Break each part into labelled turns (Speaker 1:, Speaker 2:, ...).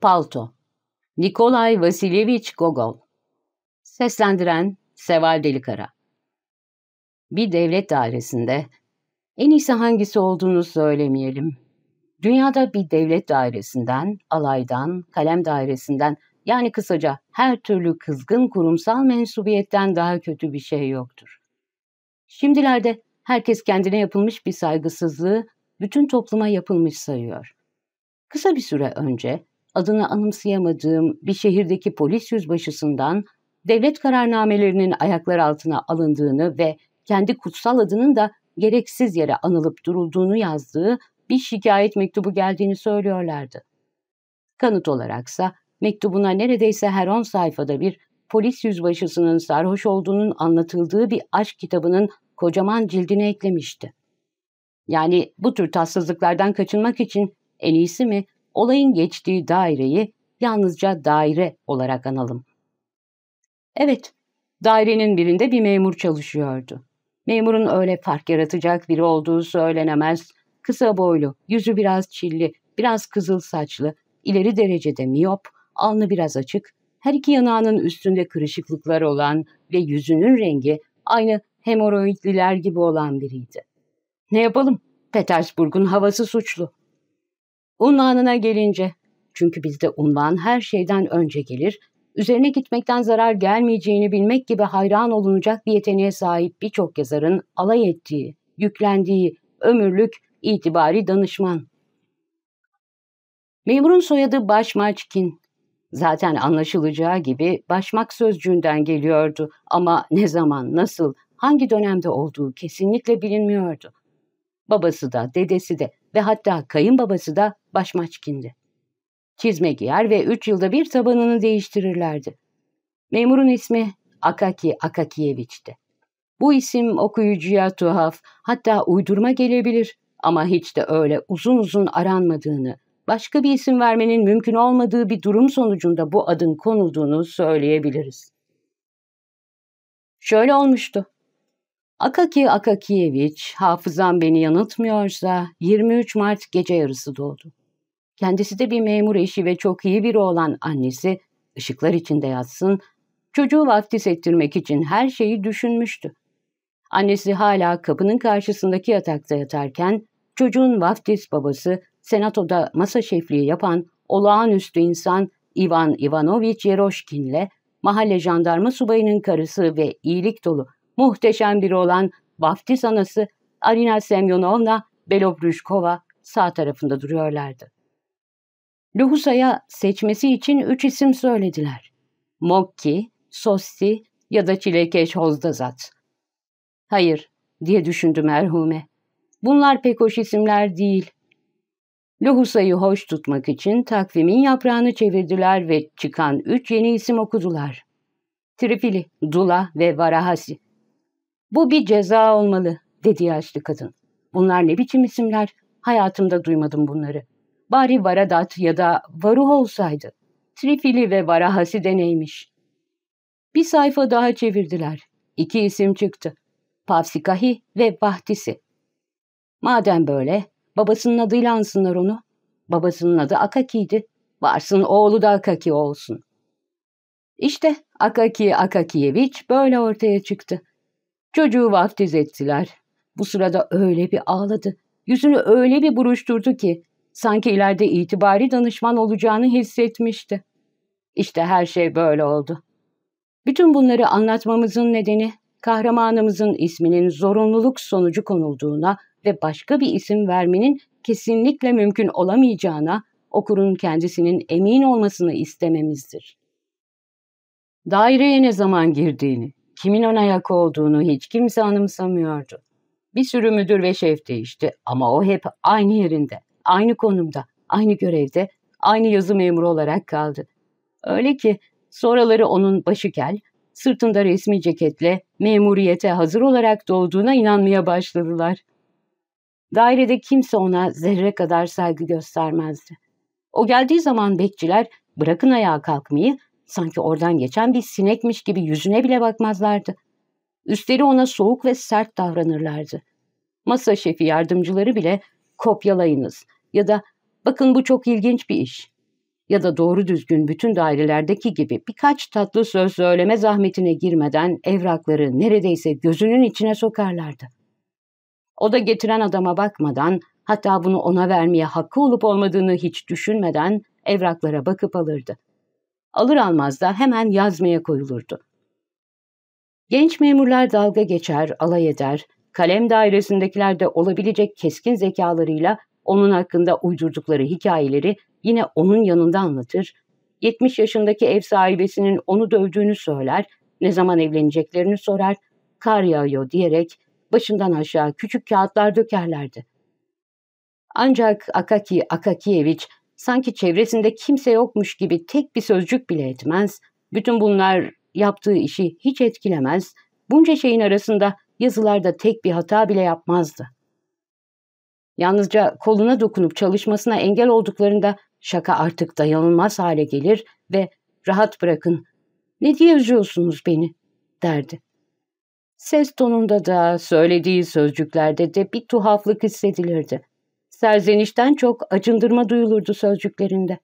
Speaker 1: Palto Nikolay Vasilievich Gogol Seslendiren Seval Delikara Bir devlet dairesinde en iyisi hangisi olduğunu söylemeyelim. Dünyada bir devlet dairesinden, alaydan, kalem dairesinden yani kısaca her türlü kızgın kurumsal mensubiyetten daha kötü bir şey yoktur. Şimdilerde herkes kendine yapılmış bir saygısızlığı bütün topluma yapılmış sayıyor. Kısa bir süre önce adını anımsayamadığım bir şehirdeki polis yüzbaşısından devlet kararnamelerinin ayaklar altına alındığını ve kendi kutsal adının da gereksiz yere anılıp durulduğunu yazdığı bir şikayet mektubu geldiğini söylüyorlardı. Kanıt olaraksa mektubuna neredeyse her 10 sayfada bir polis yüzbaşısının sarhoş olduğunun anlatıldığı bir aşk kitabının kocaman cildine eklemişti. Yani bu tür tatsızlıklardan kaçınmak için en iyisi mi olayın geçtiği daireyi yalnızca daire olarak analım. Evet, dairenin birinde bir memur çalışıyordu. Memurun öyle fark yaratacak biri olduğu söylenemez. Kısa boylu, yüzü biraz çilli, biraz kızıl saçlı, ileri derecede miyop, alnı biraz açık, her iki yanağının üstünde kırışıklıklar olan ve yüzünün rengi aynı hemoroidliler gibi olan biriydi. Ne yapalım? Petersburg'un havası suçlu. Unvanına gelince, çünkü bizde unvan her şeyden önce gelir, üzerine gitmekten zarar gelmeyeceğini bilmek gibi hayran olunacak bir yeteneğe sahip birçok yazarın alay ettiği, yüklendiği, ömürlük, itibari danışman. Memurun soyadı Başmaçkin. Zaten anlaşılacağı gibi başmak sözcüğünden geliyordu ama ne zaman, nasıl, hangi dönemde olduğu kesinlikle bilinmiyordu. Babası da, dedesi de ve hatta kayınbabası da başmaçkindi. Çizme giyer ve üç yılda bir tabanını değiştirirlerdi. Memurun ismi Akaki Akakiyeviç'ti. Bu isim okuyucuya tuhaf, hatta uydurma gelebilir ama hiç de öyle uzun uzun aranmadığını, başka bir isim vermenin mümkün olmadığı bir durum sonucunda bu adın konulduğunu söyleyebiliriz. Şöyle olmuştu. Akaki Akakiyeviç hafızam beni yanıltmıyorsa 23 Mart gece yarısı doğdu. Kendisi de bir memur eşi ve çok iyi biri olan annesi ışıklar içinde yatsın, çocuğu vaftiz ettirmek için her şeyi düşünmüştü. Annesi hala kapının karşısındaki yatakta yatarken çocuğun vaftiz babası senatoda masa şefliği yapan olağanüstü insan Ivan Ivanoviç ile mahalle jandarma subayının karısı ve iyilik dolu muhteşem biri olan vaftiz anası Arina Semyonovna Belobruşkova sağ tarafında duruyorlardı. Luhusa'ya seçmesi için üç isim söylediler. Mokki, Sosti ya da Çilekeş Hozdazat. Hayır diye düşündü merhume. Bunlar pek hoş isimler değil. Luhusa'yı hoş tutmak için takvimin yaprağını çevirdiler ve çıkan üç yeni isim okudular. Trifili, Dula ve Varahasi. Bu bir ceza olmalı dedi yaşlı kadın. Bunlar ne biçim isimler? Hayatımda duymadım bunları. Bari Varadat ya da Varuh olsaydı. Trifili ve Varahasi deneymiş. Bir sayfa daha çevirdiler. İki isim çıktı. Pavsikahi ve Vahdisi. Madem böyle, babasının adıyla ansınlar onu. Babasının adı Akaki'ydi. Varsın oğlu da Akaki olsun. İşte Akaki Akakiyeviç böyle ortaya çıktı. Çocuğu vaftiz ettiler. Bu sırada öyle bir ağladı. Yüzünü öyle bir buruşturdu ki sanki ileride itibari danışman olacağını hissetmişti. İşte her şey böyle oldu. Bütün bunları anlatmamızın nedeni kahramanımızın isminin zorunluluk sonucu konulduğuna ve başka bir isim vermenin kesinlikle mümkün olamayacağına okurun kendisinin emin olmasını istememizdir. Daireye ne zaman girdiğini, kimin ona yak olduğunu hiç kimse anımsamıyordu. Bir sürü müdür ve şef değişti ama o hep aynı yerinde, aynı konumda, aynı görevde, aynı yazı memuru olarak kaldı. Öyle ki sonraları onun başı kel, sırtında resmi ceketle memuriyete hazır olarak doğduğuna inanmaya başladılar. Dairede kimse ona zerre kadar saygı göstermezdi. O geldiği zaman bekçiler bırakın ayağa kalkmayı, Sanki oradan geçen bir sinekmiş gibi yüzüne bile bakmazlardı. Üstleri ona soğuk ve sert davranırlardı. Masa şefi yardımcıları bile kopyalayınız ya da bakın bu çok ilginç bir iş ya da doğru düzgün bütün dairelerdeki gibi birkaç tatlı söz söyleme zahmetine girmeden evrakları neredeyse gözünün içine sokarlardı. O da getiren adama bakmadan hatta bunu ona vermeye hakkı olup olmadığını hiç düşünmeden evraklara bakıp alırdı alır almaz da hemen yazmaya koyulurdu. Genç memurlar dalga geçer, alay eder, kalem dairesindekiler de olabilecek keskin zekalarıyla onun hakkında uydurdukları hikayeleri yine onun yanında anlatır, 70 yaşındaki ev sahibesinin onu dövdüğünü söyler, ne zaman evleneceklerini sorar, kar yağıyor diyerek başından aşağı küçük kağıtlar dökerlerdi. Ancak Akaki Akakiyeviç Sanki çevresinde kimse yokmuş gibi tek bir sözcük bile etmez. Bütün bunlar yaptığı işi hiç etkilemez. Bunca şeyin arasında yazılarda tek bir hata bile yapmazdı. Yalnızca koluna dokunup çalışmasına engel olduklarında şaka artık dayanılmaz hale gelir ve rahat bırakın, ne diye üzüyorsunuz beni derdi. Ses tonunda da söylediği sözcüklerde de bir tuhaflık hissedilirdi. Serzenişten çok acındırma duyulurdu sözcüklerinde.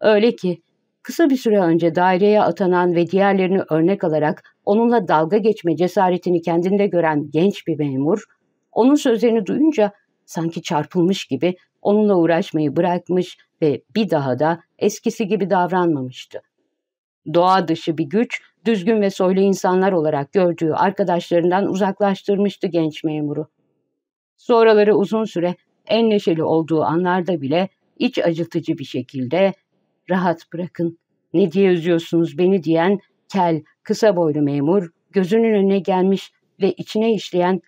Speaker 1: Öyle ki kısa bir süre önce daireye atanan ve diğerlerini örnek alarak onunla dalga geçme cesaretini kendinde gören genç bir memur, onun sözlerini duyunca sanki çarpılmış gibi onunla uğraşmayı bırakmış ve bir daha da eskisi gibi davranmamıştı. Doğa dışı bir güç, düzgün ve soylu insanlar olarak gördüğü arkadaşlarından uzaklaştırmıştı genç memuru. Sonraları uzun süre en neşeli olduğu anlarda bile iç acıtıcı bir şekilde rahat bırakın, ne diye üzüyorsunuz beni diyen kel, kısa boylu memur gözünün önüne gelmiş ve içine işleyen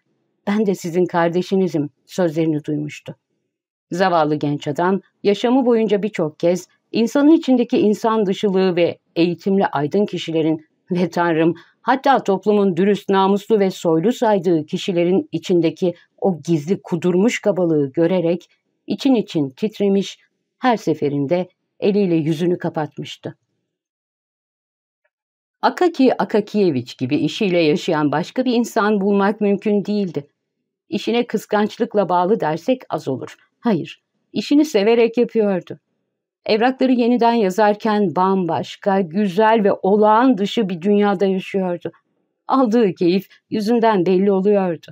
Speaker 1: ben de sizin kardeşinizim sözlerini duymuştu. Zavallı genç adam yaşamı boyunca birçok kez insanın içindeki insan dışılığı ve eğitimli aydın kişilerin ve Tanrım hatta toplumun dürüst, namuslu ve soylu saydığı kişilerin içindeki o gizli kudurmuş kabalığı görerek için için titremiş, her seferinde eliyle yüzünü kapatmıştı. Akaki Akakiyeviç gibi işiyle yaşayan başka bir insan bulmak mümkün değildi. İşine kıskançlıkla bağlı dersek az olur. Hayır, işini severek yapıyordu. Evrakları yeniden yazarken bambaşka, güzel ve olağan dışı bir dünyada yaşıyordu. Aldığı keyif yüzünden belli oluyordu.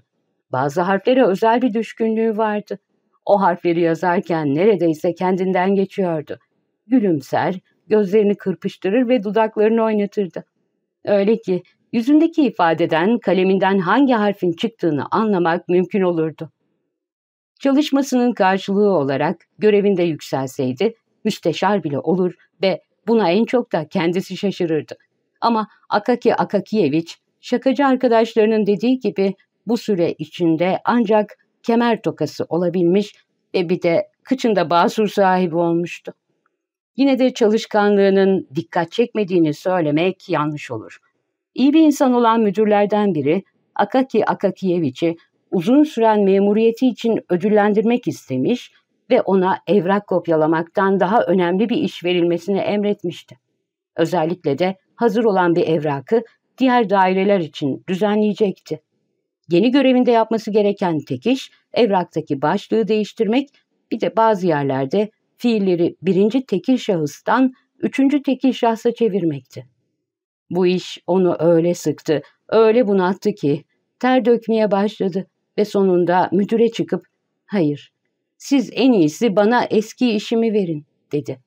Speaker 1: Bazı harflere özel bir düşkünlüğü vardı. O harfleri yazarken neredeyse kendinden geçiyordu. Gülümser, gözlerini kırpıştırır ve dudaklarını oynatırdı. Öyle ki yüzündeki ifadeden kaleminden hangi harfin çıktığını anlamak mümkün olurdu. Çalışmasının karşılığı olarak görevinde yükselseydi müsteşar bile olur ve buna en çok da kendisi şaşırırdı. Ama Akaki Akakiyeviç, şakacı arkadaşlarının dediği gibi bu süre içinde ancak kemer tokası olabilmiş ve bir de kıçında basur sahibi olmuştu. Yine de çalışkanlığının dikkat çekmediğini söylemek yanlış olur. İyi bir insan olan müdürlerden biri Akaki Akakiyeviç'i uzun süren memuriyeti için ödüllendirmek istemiş ve ona evrak kopyalamaktan daha önemli bir iş verilmesini emretmişti. Özellikle de hazır olan bir evrakı diğer daireler için düzenleyecekti. Yeni görevinde yapması gereken tek iş evraktaki başlığı değiştirmek bir de bazı yerlerde fiilleri birinci tekil şahıstan üçüncü tekil şahsa çevirmekti. Bu iş onu öyle sıktı, öyle bunattı ki ter dökmeye başladı ve sonunda müdüre çıkıp hayır siz en iyisi bana eski işimi verin dedi.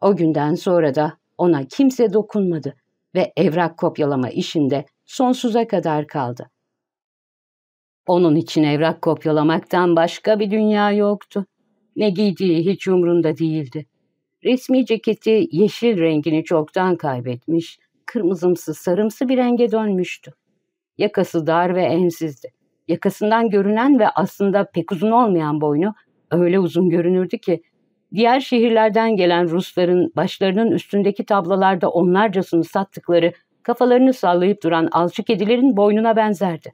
Speaker 1: O günden sonra da ona kimse dokunmadı ve evrak kopyalama işinde sonsuza kadar kaldı. Onun için evrak kopyalamaktan başka bir dünya yoktu. Ne giydiği hiç umrunda değildi. Resmi ceketi yeşil rengini çoktan kaybetmiş, kırmızımsı sarımsı bir renge dönmüştü. Yakası dar ve ensizdi. Yakasından görünen ve aslında pek uzun olmayan boynu öyle uzun görünürdü ki diğer şehirlerden gelen Rusların başlarının üstündeki tablalarda onlarcasını sattıkları kafalarını sallayıp duran alçık kedilerin boynuna benzerdi.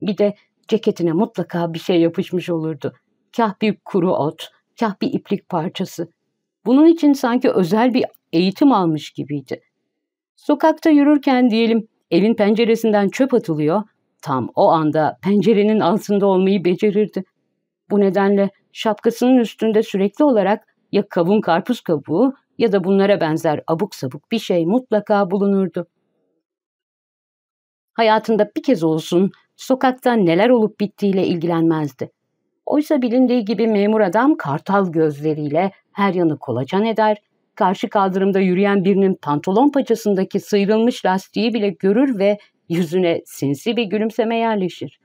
Speaker 1: Bir de ceketine mutlaka bir şey yapışmış olurdu. Kah bir kuru ot, kah bir iplik parçası. Bunun için sanki özel bir eğitim almış gibiydi. Sokakta yürürken diyelim evin penceresinden çöp atılıyor, tam o anda pencerenin altında olmayı becerirdi. Bu nedenle şapkasının üstünde sürekli olarak ya kavun karpuz kabuğu ya da bunlara benzer abuk sabuk bir şey mutlaka bulunurdu. Hayatında bir kez olsun sokakta neler olup bittiğiyle ilgilenmezdi. Oysa bilindiği gibi memur adam kartal gözleriyle her yanı kolacan eder, karşı kaldırımda yürüyen birinin pantolon paçasındaki sıyrılmış lastiği bile görür ve yüzüne sinsi bir gülümseme yerleşir.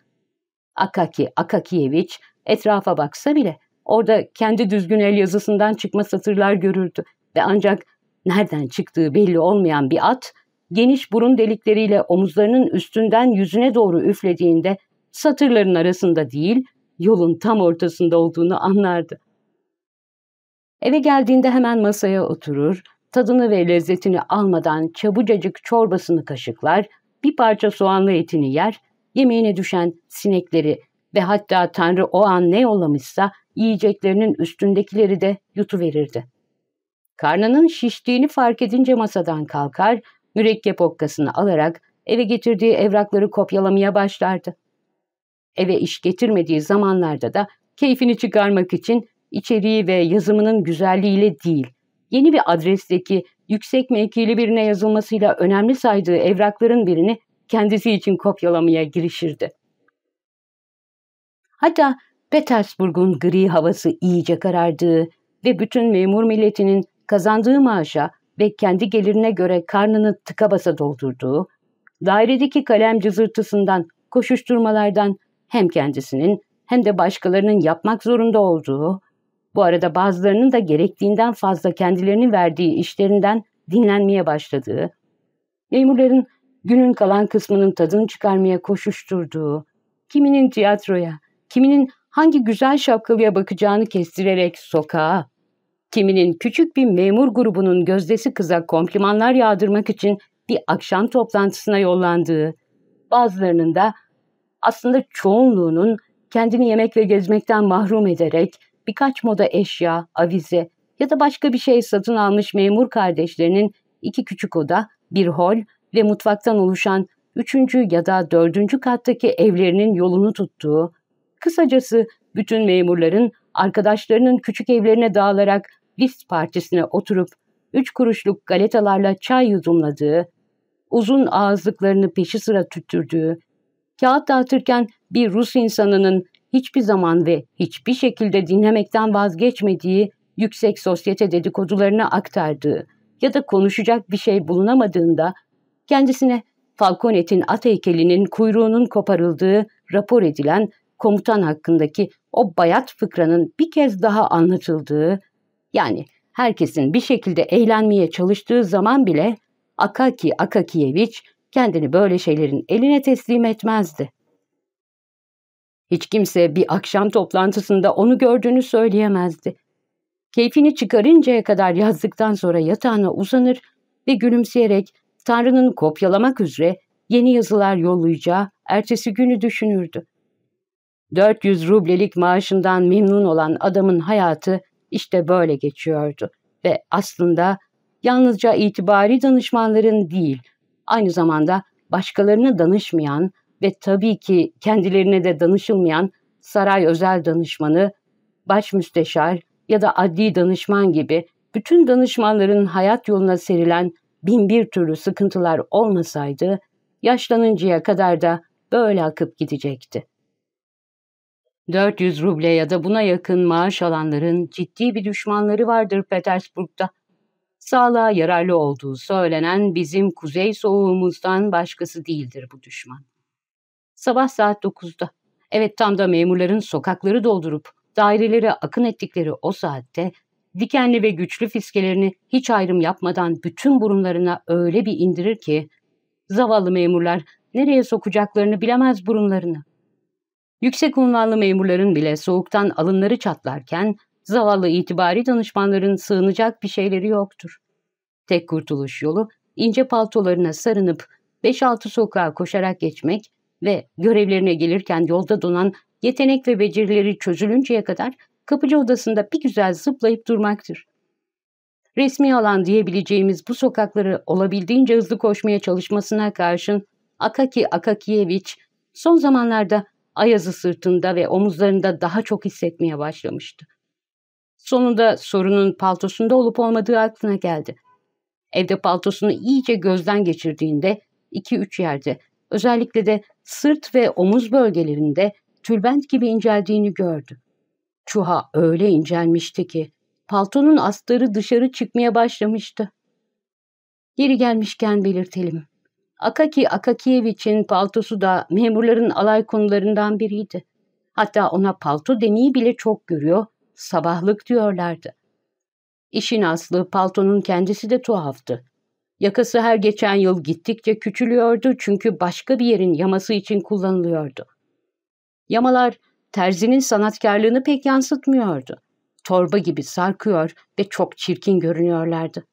Speaker 1: Akaki Akakiyeviç Etrafa baksa bile orada kendi düzgün el yazısından çıkma satırlar görürdü ve ancak nereden çıktığı belli olmayan bir at geniş burun delikleriyle omuzlarının üstünden yüzüne doğru üflediğinde satırların arasında değil yolun tam ortasında olduğunu anlardı. Eve geldiğinde hemen masaya oturur, tadını ve lezzetini almadan çabucacık çorbasını kaşıklar, bir parça soğanlı etini yer, yemeğine düşen sinekleri ve hatta Tanrı o an ne yollamışsa yiyeceklerinin üstündekileri de yutuverirdi. Karnının şiştiğini fark edince masadan kalkar, mürekkep okkasını alarak eve getirdiği evrakları kopyalamaya başlardı. Eve iş getirmediği zamanlarda da keyfini çıkarmak için içeriği ve yazımının güzelliğiyle değil, yeni bir adresteki yüksek mevkili birine yazılmasıyla önemli saydığı evrakların birini kendisi için kopyalamaya girişirdi. Hatta Petersburg'un gri havası iyice karardığı ve bütün memur milletinin kazandığı maaşa ve kendi gelirine göre karnını tıka basa doldurduğu, dairedeki kalem cızırtısından, koşuşturmalardan hem kendisinin hem de başkalarının yapmak zorunda olduğu, bu arada bazılarının da gerektiğinden fazla kendilerini verdiği işlerinden dinlenmeye başladığı, memurların günün kalan kısmının tadını çıkarmaya koşuşturduğu, kiminin tiyatroya, kiminin hangi güzel şapkalıya bakacağını kestirerek sokağa, kiminin küçük bir memur grubunun gözdesi kıza komplimanlar yağdırmak için bir akşam toplantısına yollandığı, bazılarının da aslında çoğunluğunun kendini yemek ve gezmekten mahrum ederek birkaç moda eşya, avize ya da başka bir şey satın almış memur kardeşlerinin iki küçük oda, bir hol ve mutfaktan oluşan üçüncü ya da dördüncü kattaki evlerinin yolunu tuttuğu, Kısacası bütün memurların arkadaşlarının küçük evlerine dağılarak list partisine oturup üç kuruşluk galetalarla çay yudumladığı, uzun ağızlıklarını peşi sıra tüttürdüğü, kağıt dağıtırken bir Rus insanının hiçbir zaman ve hiçbir şekilde dinlemekten vazgeçmediği yüksek sosyete dedikodularını aktardığı ya da konuşacak bir şey bulunamadığında kendisine Falconet'in at heykelinin kuyruğunun koparıldığı rapor edilen komutan hakkındaki o bayat fıkranın bir kez daha anlatıldığı, yani herkesin bir şekilde eğlenmeye çalıştığı zaman bile Akaki Akakiyeviç kendini böyle şeylerin eline teslim etmezdi. Hiç kimse bir akşam toplantısında onu gördüğünü söyleyemezdi. Keyfini çıkarıncaya kadar yazdıktan sonra yatağına uzanır ve gülümseyerek Tanrı'nın kopyalamak üzere yeni yazılar yollayacağı ertesi günü düşünürdü. 400 rublelik maaşından memnun olan adamın hayatı işte böyle geçiyordu ve aslında yalnızca itibari danışmanların değil, aynı zamanda başkalarına danışmayan ve tabii ki kendilerine de danışılmayan saray özel danışmanı, baş müsteşar ya da adli danışman gibi bütün danışmanların hayat yoluna serilen bin bir türlü sıkıntılar olmasaydı, yaşlanıncaya kadar da böyle akıp gidecekti. 400 ruble ya da buna yakın maaş alanların ciddi bir düşmanları vardır Petersburg'da. Sağlığa yararlı olduğu söylenen bizim kuzey soğuğumuzdan başkası değildir bu düşman. Sabah saat 9'da, evet tam da memurların sokakları doldurup dairelere akın ettikleri o saatte dikenli ve güçlü fiskelerini hiç ayrım yapmadan bütün burunlarına öyle bir indirir ki zavallı memurlar nereye sokacaklarını bilemez burunlarını. Yüksek unvanlı memurların bile soğuktan alınları çatlarken zavallı itibari danışmanların sığınacak bir şeyleri yoktur. Tek kurtuluş yolu ince paltolarına sarınıp 5-6 sokağa koşarak geçmek ve görevlerine gelirken yolda donan yetenek ve becerileri çözülünceye kadar kapıcı odasında bir güzel zıplayıp durmaktır. Resmi alan diyebileceğimiz bu sokakları olabildiğince hızlı koşmaya çalışmasına karşın Akaki Akakiyeviç son zamanlarda Ayaz'ı sırtında ve omuzlarında daha çok hissetmeye başlamıştı. Sonunda sorunun paltosunda olup olmadığı aklına geldi. Evde paltosunu iyice gözden geçirdiğinde iki üç yerde, özellikle de sırt ve omuz bölgelerinde tülbent gibi inceldiğini gördü. Çuha öyle incelmişti ki paltonun astarı dışarı çıkmaya başlamıştı. Geri gelmişken belirtelim. Akaki Akakiyevich'in paltosu da memurların alay konularından biriydi. Hatta ona palto demeyi bile çok görüyor, sabahlık diyorlardı. İşin aslı paltonun kendisi de tuhaftı. Yakası her geçen yıl gittikçe küçülüyordu çünkü başka bir yerin yaması için kullanılıyordu. Yamalar terzinin sanatkarlığını pek yansıtmıyordu. Torba gibi sarkıyor ve çok çirkin görünüyorlardı.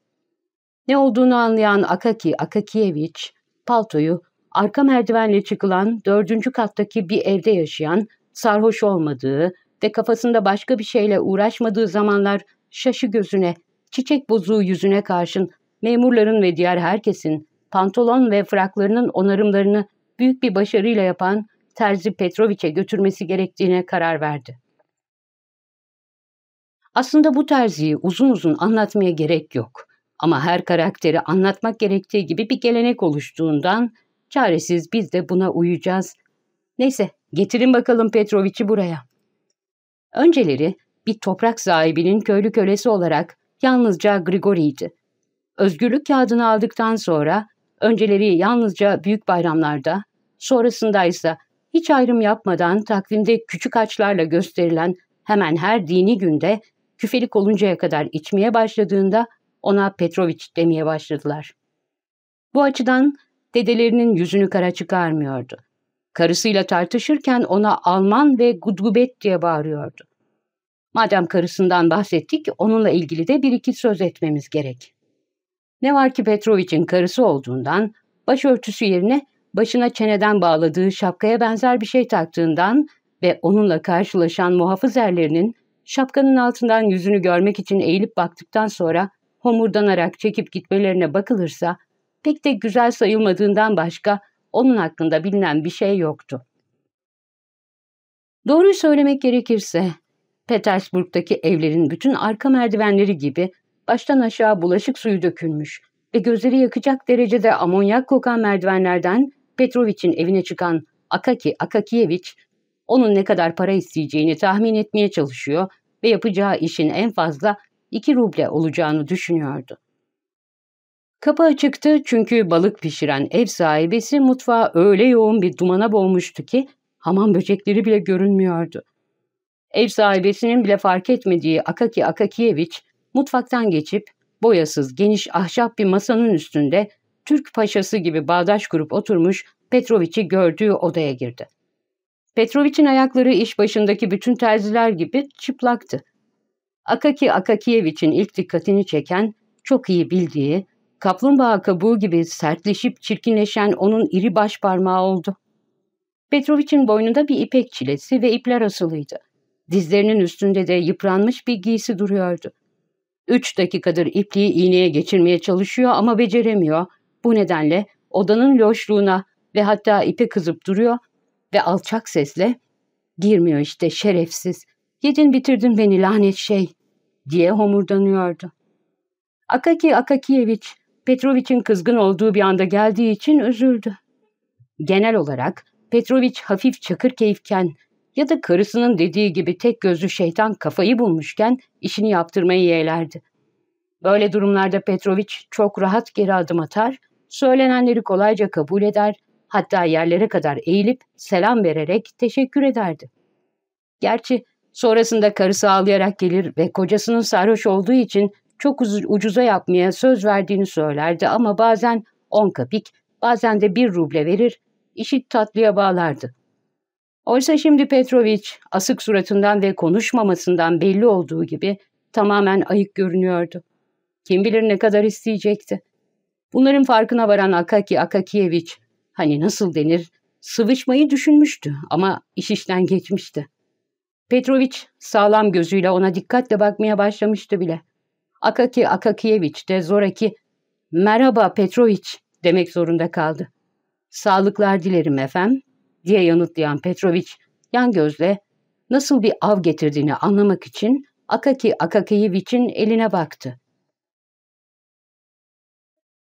Speaker 1: Ne olduğunu anlayan Akaki Akakiyeviç, paltoyu arka merdivenle çıkılan dördüncü kattaki bir evde yaşayan, sarhoş olmadığı ve kafasında başka bir şeyle uğraşmadığı zamanlar şaşı gözüne, çiçek bozuğu yüzüne karşın memurların ve diğer herkesin pantolon ve fraklarının onarımlarını büyük bir başarıyla yapan Terzi Petroviç'e götürmesi gerektiğine karar verdi. Aslında bu terziyi uzun uzun anlatmaya gerek yok. Ama her karakteri anlatmak gerektiği gibi bir gelenek oluştuğundan çaresiz biz de buna uyacağız. Neyse getirin bakalım Petrovic'i buraya. Önceleri bir toprak sahibinin köylü kölesi olarak yalnızca Grigori'ydi. Özgürlük kağıdını aldıktan sonra önceleri yalnızca büyük bayramlarda, sonrasında ise hiç ayrım yapmadan takvimde küçük açlarla gösterilen hemen her dini günde küfelik oluncaya kadar içmeye başladığında ona Petrovic demeye başladılar. Bu açıdan dedelerinin yüzünü kara çıkarmıyordu. Karısıyla tartışırken ona Alman ve gudgubet diye bağırıyordu. Madem karısından bahsettik, onunla ilgili de bir iki söz etmemiz gerek. Ne var ki Petrovic'in karısı olduğundan, başörtüsü yerine başına çeneden bağladığı şapkaya benzer bir şey taktığından ve onunla karşılaşan muhafız erlerinin şapkanın altından yüzünü görmek için eğilip baktıktan sonra homurdanarak çekip gitmelerine bakılırsa pek de güzel sayılmadığından başka onun hakkında bilinen bir şey yoktu. Doğruyu söylemek gerekirse Petersburg'daki evlerin bütün arka merdivenleri gibi baştan aşağı bulaşık suyu dökülmüş ve gözleri yakacak derecede amonyak kokan merdivenlerden Petrovich'in evine çıkan Akaki Akakiyeviç, onun ne kadar para isteyeceğini tahmin etmeye çalışıyor ve yapacağı işin en fazla 2 ruble olacağını düşünüyordu. Kapı açıktı çünkü balık pişiren ev sahibesi mutfağı öyle yoğun bir dumana boğmuştu ki hamam böcekleri bile görünmüyordu. Ev sahibesinin bile fark etmediği Akaki Akakiyeviç mutfaktan geçip boyasız geniş ahşap bir masanın üstünde Türk paşası gibi bağdaş kurup oturmuş Petroviç'i gördüğü odaya girdi. Petroviç'in ayakları iş başındaki bütün terziler gibi çıplaktı. Akaki Akakiyevic'in ilk dikkatini çeken, çok iyi bildiği, kaplumbağa kabuğu gibi sertleşip çirkinleşen onun iri baş parmağı oldu. Petrovic'in boynunda bir ipek çilesi ve ipler asılıydı. Dizlerinin üstünde de yıpranmış bir giysi duruyordu. Üç dakikadır ipliği iğneye geçirmeye çalışıyor ama beceremiyor. Bu nedenle odanın loşluğuna ve hatta ipe kızıp duruyor ve alçak sesle ''Girmiyor işte şerefsiz, yedin bitirdin beni lanet şey.'' diye homurdanıyordu. Akaki Akakiyeviç, Petroviç'in kızgın olduğu bir anda geldiği için üzüldü. Genel olarak Petroviç hafif çakır keyifken ya da karısının dediği gibi tek gözlü şeytan kafayı bulmuşken işini yaptırmayı yeğlerdi. Böyle durumlarda Petroviç çok rahat geri adım atar, söylenenleri kolayca kabul eder, hatta yerlere kadar eğilip selam vererek teşekkür ederdi. Gerçi Sonrasında karısı ağlayarak gelir ve kocasının sarhoş olduğu için çok ucuza yapmaya söz verdiğini söylerdi ama bazen on kapik, bazen de bir ruble verir, işi tatlıya bağlardı. Oysa şimdi Petrovic, asık suratından ve konuşmamasından belli olduğu gibi tamamen ayık görünüyordu. Kim bilir ne kadar isteyecekti. Bunların farkına varan Akaki Akakiyeviç, hani nasıl denir, sıvışmayı düşünmüştü ama iş işten geçmişti. Petrovic sağlam gözüyle ona dikkatle bakmaya başlamıştı bile. Akaki Akakiyeviç de zoraki ''Merhaba Petrovic'' demek zorunda kaldı. ''Sağlıklar dilerim efem'' diye yanıtlayan Petrovic yan gözle nasıl bir av getirdiğini anlamak için Akaki Akakiyeviç'in eline baktı.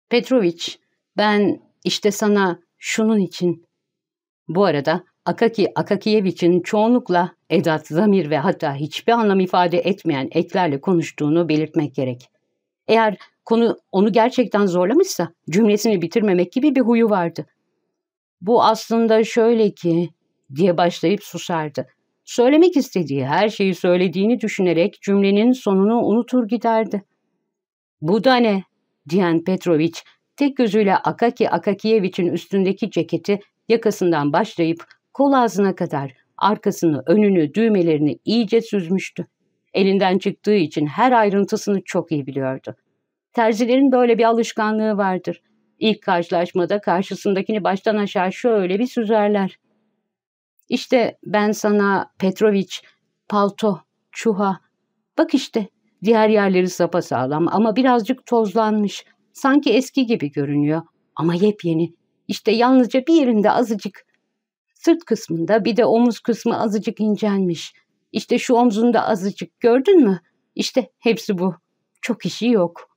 Speaker 1: Petrovic, ben işte sana şunun için. Bu arada Akaki Akakiyevich'in çoğunlukla edat, zamir ve hatta hiçbir anlam ifade etmeyen eklerle konuştuğunu belirtmek gerek. Eğer konu onu gerçekten zorlamışsa cümlesini bitirmemek gibi bir huyu vardı. Bu aslında şöyle ki diye başlayıp susardı. Söylemek istediği her şeyi söylediğini düşünerek cümlenin sonunu unutur giderdi. Bu da ne? diyen Petrovich tek gözüyle Akaki Akakiyevich'in üstündeki ceketi yakasından başlayıp kol ağzına kadar arkasını, önünü, düğmelerini iyice süzmüştü. Elinden çıktığı için her ayrıntısını çok iyi biliyordu. Terzilerin böyle bir alışkanlığı vardır. İlk karşılaşmada karşısındakini baştan aşağı şöyle bir süzerler. İşte ben sana Petrovic, palto, çuha. Bak işte diğer yerleri sapasağlam ama birazcık tozlanmış. Sanki eski gibi görünüyor ama yepyeni. İşte yalnızca bir yerinde azıcık Sırt kısmında bir de omuz kısmı azıcık incelmiş. İşte şu omzunda azıcık gördün mü? İşte hepsi bu. Çok işi yok.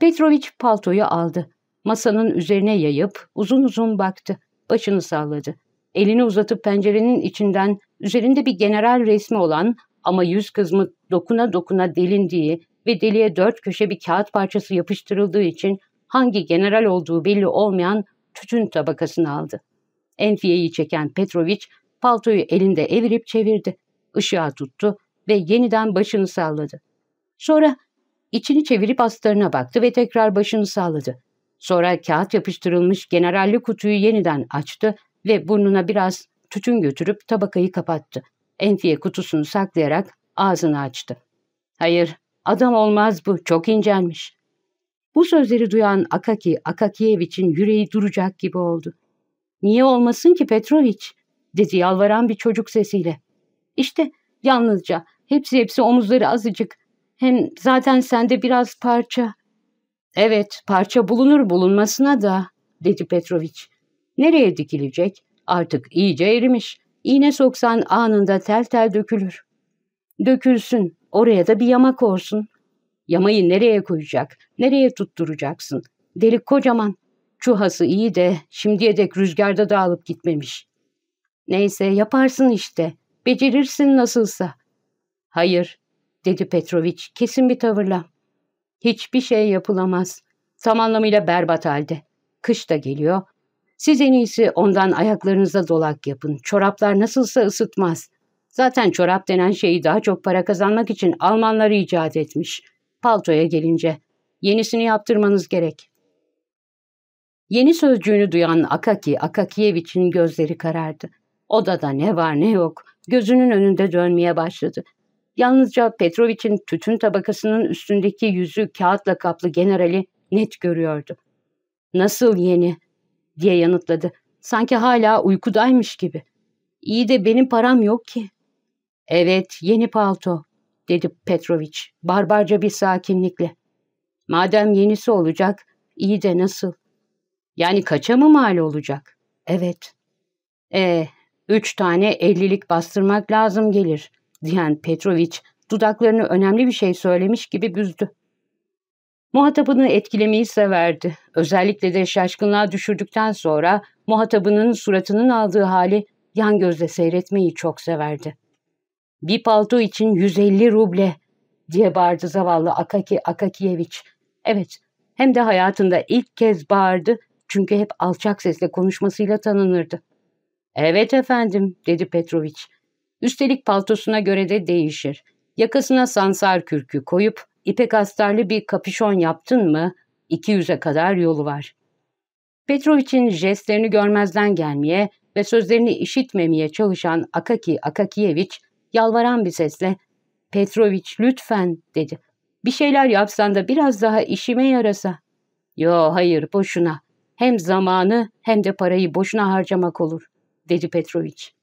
Speaker 1: Petrovic paltoyu aldı. Masanın üzerine yayıp uzun uzun baktı. Başını salladı. Elini uzatıp pencerenin içinden üzerinde bir general resmi olan ama yüz kızmı dokuna dokuna delindiği ve deliğe dört köşe bir kağıt parçası yapıştırıldığı için hangi general olduğu belli olmayan tütün tabakasını aldı. Enfiyeyi çeken Petrovic paltoyu elinde evirip çevirdi. Işığa tuttu ve yeniden başını salladı. Sonra içini çevirip astarına baktı ve tekrar başını salladı. Sonra kağıt yapıştırılmış generalli kutuyu yeniden açtı ve burnuna biraz tütün götürüp tabakayı kapattı. Enfiye kutusunu saklayarak ağzını açtı. Hayır, adam olmaz bu, çok incelmiş. Bu sözleri duyan Akaki, Akakiyev için yüreği duracak gibi oldu. Niye olmasın ki Petroviç? dedi yalvaran bir çocuk sesiyle. İşte yalnızca hepsi hepsi omuzları azıcık. Hem zaten sende biraz parça. Evet parça bulunur bulunmasına da dedi Petroviç. Nereye dikilecek? Artık iyice erimiş. İğne soksan anında tel tel dökülür. Dökülsün. Oraya da bir yamak olsun. Yamayı nereye koyacak? Nereye tutturacaksın? Delik kocaman. Çuhası iyi de şimdiye dek rüzgarda dağılıp gitmemiş. Neyse yaparsın işte. Becerirsin nasılsa. Hayır, dedi Petroviç kesin bir tavırla. Hiçbir şey yapılamaz. Tam anlamıyla berbat halde. Kış da geliyor. Siz en iyisi ondan ayaklarınıza dolak yapın. Çoraplar nasılsa ısıtmaz. Zaten çorap denen şeyi daha çok para kazanmak için Almanlar icat etmiş. Paltoya gelince. Yenisini yaptırmanız gerek. Yeni sözcüğünü duyan Akaki Akakiyeviç'in gözleri karardı. Odada ne var ne yok gözünün önünde dönmeye başladı. Yalnızca Petroviç'in tütün tabakasının üstündeki yüzü kağıtla kaplı generali net görüyordu. ''Nasıl yeni?'' diye yanıtladı. Sanki hala uykudaymış gibi. ''İyi de benim param yok ki.'' ''Evet, yeni palto.'' dedi Petroviç barbarca bir sakinlikle. ''Madem yenisi olacak, iyi de nasıl?'' Yani kaça mı mal olacak? Evet. E, üç tane ellilik bastırmak lazım gelir, diyen Petrovic dudaklarını önemli bir şey söylemiş gibi büzdü. Muhatabını etkilemeyi severdi. Özellikle de şaşkınlığa düşürdükten sonra muhatabının suratının aldığı hali yan gözle seyretmeyi çok severdi. Bir palto için 150 ruble diye bağırdı zavallı Akaki Akakiyeviç. Evet, hem de hayatında ilk kez bağırdı çünkü hep alçak sesle konuşmasıyla tanınırdı. Evet efendim dedi Petrovic. Üstelik paltosuna göre de değişir. Yakasına sansar kürkü koyup ipek astarlı bir kapüşon yaptın mı 200'e kadar yolu var. Petrovic'in jestlerini görmezden gelmeye ve sözlerini işitmemeye çalışan Akaki Akakiyeviç yalvaran bir sesle ''Petrovic lütfen'' dedi. ''Bir şeyler yapsan da biraz daha işime yarasa.'' ''Yo hayır boşuna hem zamanı hem de parayı boşuna harcamak olur, dedi Petroviç.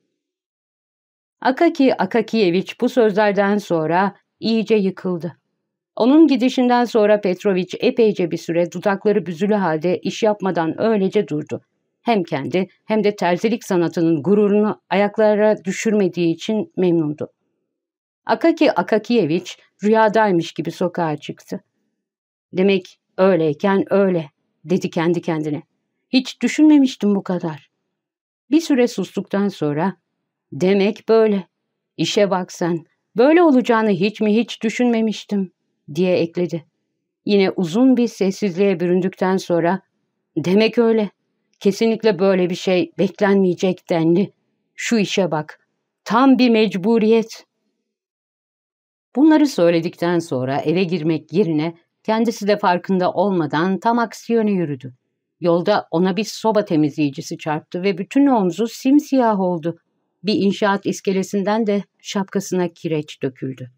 Speaker 1: Akaki Akakiyevich bu sözlerden sonra iyice yıkıldı. Onun gidişinden sonra Petroviç epeyce bir süre dudakları büzülü halde iş yapmadan öylece durdu. Hem kendi hem de terzilik sanatının gururunu ayaklara düşürmediği için memnundu. Akaki Akakiyevich rüyadaymış gibi sokağa çıktı. Demek öyleyken öyle dedi kendi kendine. Hiç düşünmemiştim bu kadar. Bir süre sustuktan sonra demek böyle. İşe bak sen. Böyle olacağını hiç mi hiç düşünmemiştim diye ekledi. Yine uzun bir sessizliğe büründükten sonra demek öyle. Kesinlikle böyle bir şey beklenmeyecek dendi. Şu işe bak. Tam bir mecburiyet. Bunları söyledikten sonra eve girmek yerine Kendisi de farkında olmadan tam aksi yöne yürüdü. Yolda ona bir soba temizleyicisi çarptı ve bütün omzu simsiyah oldu. Bir inşaat iskelesinden de şapkasına kireç döküldü.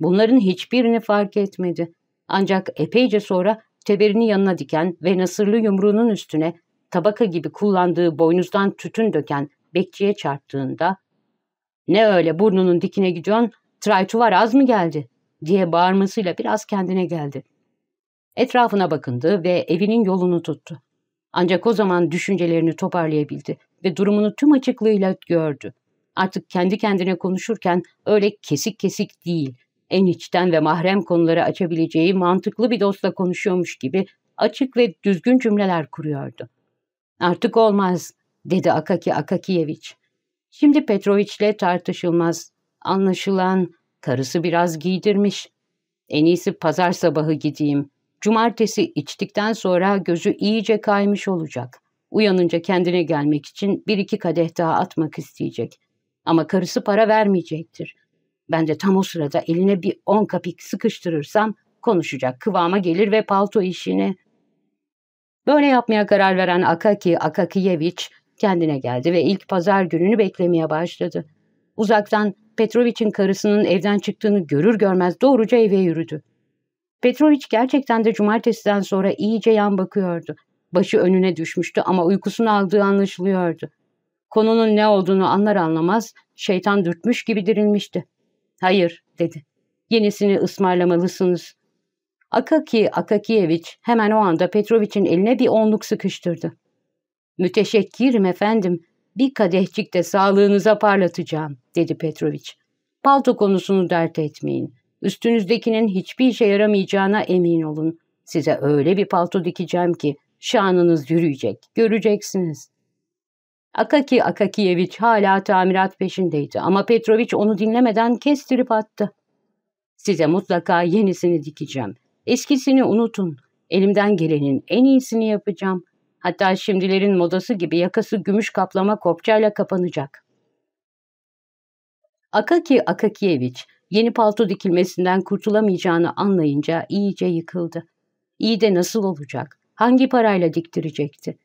Speaker 1: Bunların hiçbirini fark etmedi. Ancak epeyce sonra teberini yanına diken ve nasırlı yumruğunun üstüne tabaka gibi kullandığı boynuzdan tütün döken bekçiye çarptığında ''Ne öyle burnunun dikine gidiyorsun, Traytuvar az mı geldi?'' diye bağırmasıyla biraz kendine geldi. Etrafına bakındı ve evinin yolunu tuttu. Ancak o zaman düşüncelerini toparlayabildi ve durumunu tüm açıklığıyla gördü. Artık kendi kendine konuşurken öyle kesik kesik değil, en içten ve mahrem konuları açabileceği mantıklı bir dostla konuşuyormuş gibi açık ve düzgün cümleler kuruyordu. Artık olmaz, dedi Akaki Akakiyeviç. Şimdi Petroviç'le tartışılmaz. Anlaşılan karısı biraz giydirmiş. En iyisi pazar sabahı gideyim. Cumartesi içtikten sonra gözü iyice kaymış olacak. Uyanınca kendine gelmek için bir iki kadeh daha atmak isteyecek. Ama karısı para vermeyecektir. Ben de tam o sırada eline bir on kapik sıkıştırırsam konuşacak kıvama gelir ve palto işini. Böyle yapmaya karar veren Akaki Akakiyeviç kendine geldi ve ilk pazar gününü beklemeye başladı. Uzaktan Petrovic'in karısının evden çıktığını görür görmez doğruca eve yürüdü. Petrovic gerçekten de cumartesiden sonra iyice yan bakıyordu. Başı önüne düşmüştü ama uykusunu aldığı anlaşılıyordu. Konunun ne olduğunu anlar anlamaz şeytan dürtmüş gibi dirilmişti. Hayır dedi. Yenisini ısmarlamalısınız. Akaki Akakiyeviç hemen o anda Petrovic'in eline bir onluk sıkıştırdı. Müteşekkirim efendim. Bir kadehçik de sağlığınıza parlatacağım dedi Petrovic. Palto konusunu dert etmeyin. Üstünüzdekinin hiçbir işe yaramayacağına emin olun. Size öyle bir palto dikeceğim ki şanınız yürüyecek, göreceksiniz. Akaki Akakiyeviç hala tamirat peşindeydi ama Petroviç onu dinlemeden kestirip attı. Size mutlaka yenisini dikeceğim. Eskisini unutun. Elimden gelenin en iyisini yapacağım. Hatta şimdilerin modası gibi yakası gümüş kaplama kopçayla kapanacak. Akaki Akakiyeviç Yeni palto dikilmesinden kurtulamayacağını anlayınca iyice yıkıldı. İyi de nasıl olacak? Hangi parayla diktirecekti?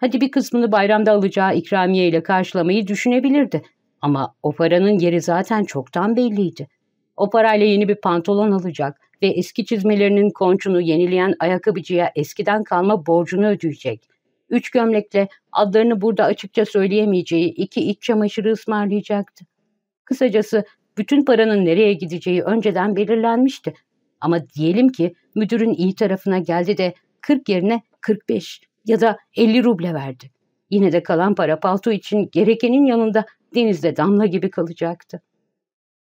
Speaker 1: Hadi bir kısmını bayramda alacağı ikramiye ile karşılamayı düşünebilirdi. Ama o paranın yeri zaten çoktan belliydi. O parayla yeni bir pantolon alacak ve eski çizmelerinin konçunu yenileyen ayakkabıcıya eskiden kalma borcunu ödeyecek. Üç gömlekle adlarını burada açıkça söyleyemeyeceği iki iç çamaşırı ısmarlayacaktı. Kısacası bütün paranın nereye gideceği önceden belirlenmişti. Ama diyelim ki müdürün iyi tarafına geldi de 40 yerine 45 ya da 50 ruble verdi. Yine de kalan para palto için gerekenin yanında denizde damla gibi kalacaktı.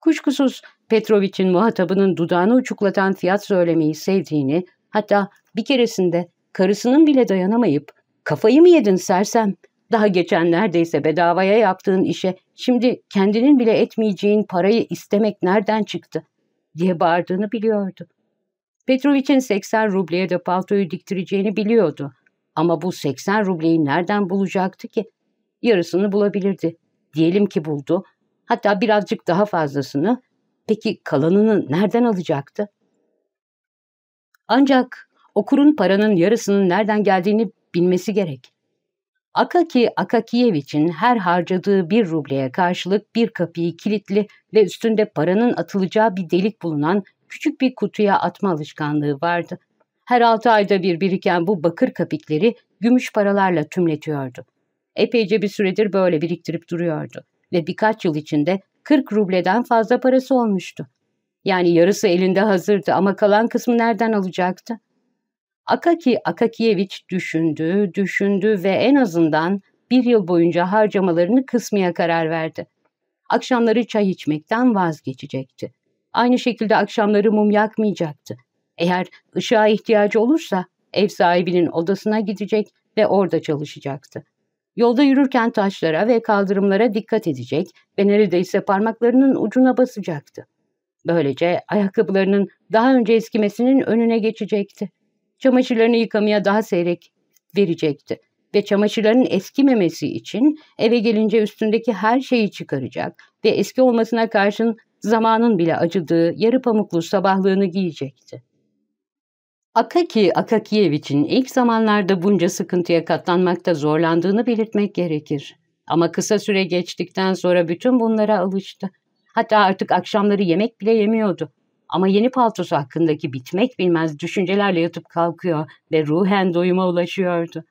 Speaker 1: Kuşkusuz Petrovic'in muhatabının dudağını uçuklatan fiyat söylemeyi sevdiğini, hatta bir keresinde karısının bile dayanamayıp ''Kafayı mı yedin sersem?'' Daha geçen neredeyse bedavaya yaptığın işe şimdi kendinin bile etmeyeceğin parayı istemek nereden çıktı diye bağırdığını biliyordu. Petrovic'in 80 rubleye de paltoyu diktireceğini biliyordu. Ama bu 80 rubleyi nereden bulacaktı ki? Yarısını bulabilirdi. Diyelim ki buldu. Hatta birazcık daha fazlasını. Peki kalanını nereden alacaktı? Ancak okurun paranın yarısının nereden geldiğini bilmesi gerek. Akaki Akakiyevich'in her harcadığı bir rubleye karşılık bir kapıyı kilitli ve üstünde paranın atılacağı bir delik bulunan küçük bir kutuya atma alışkanlığı vardı. Her altı ayda bir biriken bu bakır kapikleri gümüş paralarla tümletiyordu. Epeyce bir süredir böyle biriktirip duruyordu ve birkaç yıl içinde 40 rubleden fazla parası olmuştu. Yani yarısı elinde hazırdı ama kalan kısmı nereden alacaktı? Akaki Akakiyeviç düşündü, düşündü ve en azından bir yıl boyunca harcamalarını kısmaya karar verdi. Akşamları çay içmekten vazgeçecekti. Aynı şekilde akşamları mum yakmayacaktı. Eğer ışığa ihtiyacı olursa ev sahibinin odasına gidecek ve orada çalışacaktı. Yolda yürürken taşlara ve kaldırımlara dikkat edecek ve neredeyse parmaklarının ucuna basacaktı. Böylece ayakkabılarının daha önce eskimesinin önüne geçecekti çamaşırlarını yıkamaya daha seyrek verecekti ve çamaşırların eskimemesi için eve gelince üstündeki her şeyi çıkaracak ve eski olmasına karşın zamanın bile acıdığı yarı pamuklu sabahlığını giyecekti. Akaki Akakiyevich'in ilk zamanlarda bunca sıkıntıya katlanmakta zorlandığını belirtmek gerekir. Ama kısa süre geçtikten sonra bütün bunlara alıştı. Hatta artık akşamları yemek bile yemiyordu. Ama yeni paltosu hakkındaki bitmek bilmez düşüncelerle yatıp kalkıyor ve ruhen doyuma ulaşıyordu.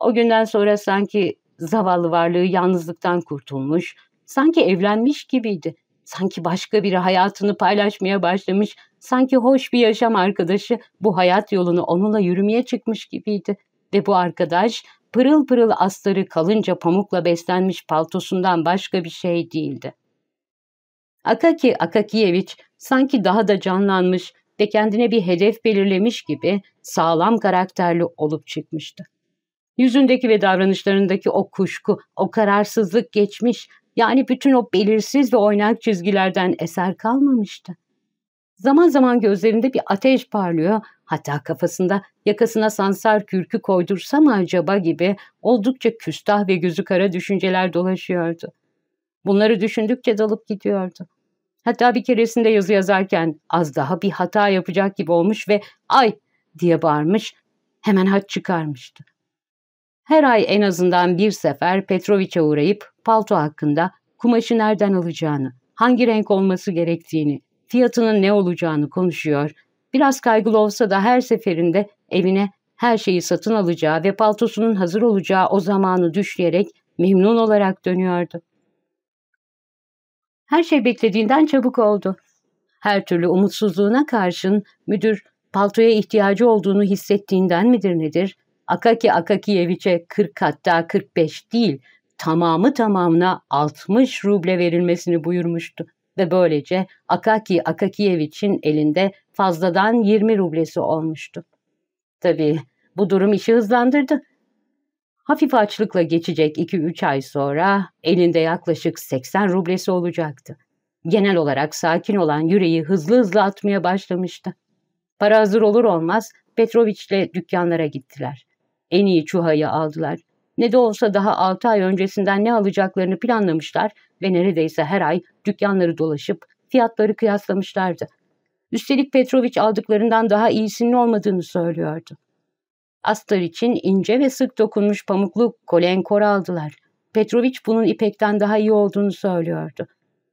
Speaker 1: O günden sonra sanki zavallı varlığı yalnızlıktan kurtulmuş, sanki evlenmiş gibiydi. Sanki başka biri hayatını paylaşmaya başlamış, sanki hoş bir yaşam arkadaşı bu hayat yolunu onunla yürümeye çıkmış gibiydi. Ve bu arkadaş pırıl pırıl astarı kalınca pamukla beslenmiş paltosundan başka bir şey değildi. Akaki Akakiyevich sanki daha da canlanmış ve kendine bir hedef belirlemiş gibi sağlam karakterli olup çıkmıştı. Yüzündeki ve davranışlarındaki o kuşku, o kararsızlık geçmiş, yani bütün o belirsiz ve oynak çizgilerden eser kalmamıştı. Zaman zaman gözlerinde bir ateş parlıyor, hatta kafasında yakasına sansar kürkü koydursam acaba gibi oldukça küstah ve gözü kara düşünceler dolaşıyordu. Bunları düşündükçe dalıp gidiyordu. Hatta bir keresinde yazı yazarken az daha bir hata yapacak gibi olmuş ve ay diye bağırmış, hemen hat çıkarmıştı. Her ay en azından bir sefer Petroviç'e uğrayıp palto hakkında kumaşı nereden alacağını, hangi renk olması gerektiğini, fiyatının ne olacağını konuşuyor. Biraz kaygılı olsa da her seferinde evine her şeyi satın alacağı ve paltosunun hazır olacağı o zamanı düşleyerek memnun olarak dönüyordu. Her şey beklediğinden çabuk oldu. Her türlü umutsuzluğuna karşın müdür paltoya ihtiyacı olduğunu hissettiğinden midir nedir? Akaki Akakiyeviç'e 40 hatta 45 değil tamamı tamamına 60 ruble verilmesini buyurmuştu ve böylece Akaki Akakiyeviç'in elinde fazladan 20 rublesi olmuştu. Tabii bu durum işi hızlandırdı. Hafif açlıkla geçecek 2-3 ay sonra elinde yaklaşık 80 rublesi olacaktı. Genel olarak sakin olan yüreği hızlı hızlı atmaya başlamıştı. Para hazır olur olmaz Petroviç'le dükkanlara gittiler. En iyi çuhayı aldılar. Ne de olsa daha 6 ay öncesinden ne alacaklarını planlamışlar ve neredeyse her ay dükkanları dolaşıp fiyatları kıyaslamışlardı. Üstelik Petroviç aldıklarından daha iyisinin olmadığını söylüyordu. Astar için ince ve sık dokunmuş pamuklu kolenkor aldılar. Petrovic bunun ipekten daha iyi olduğunu söylüyordu.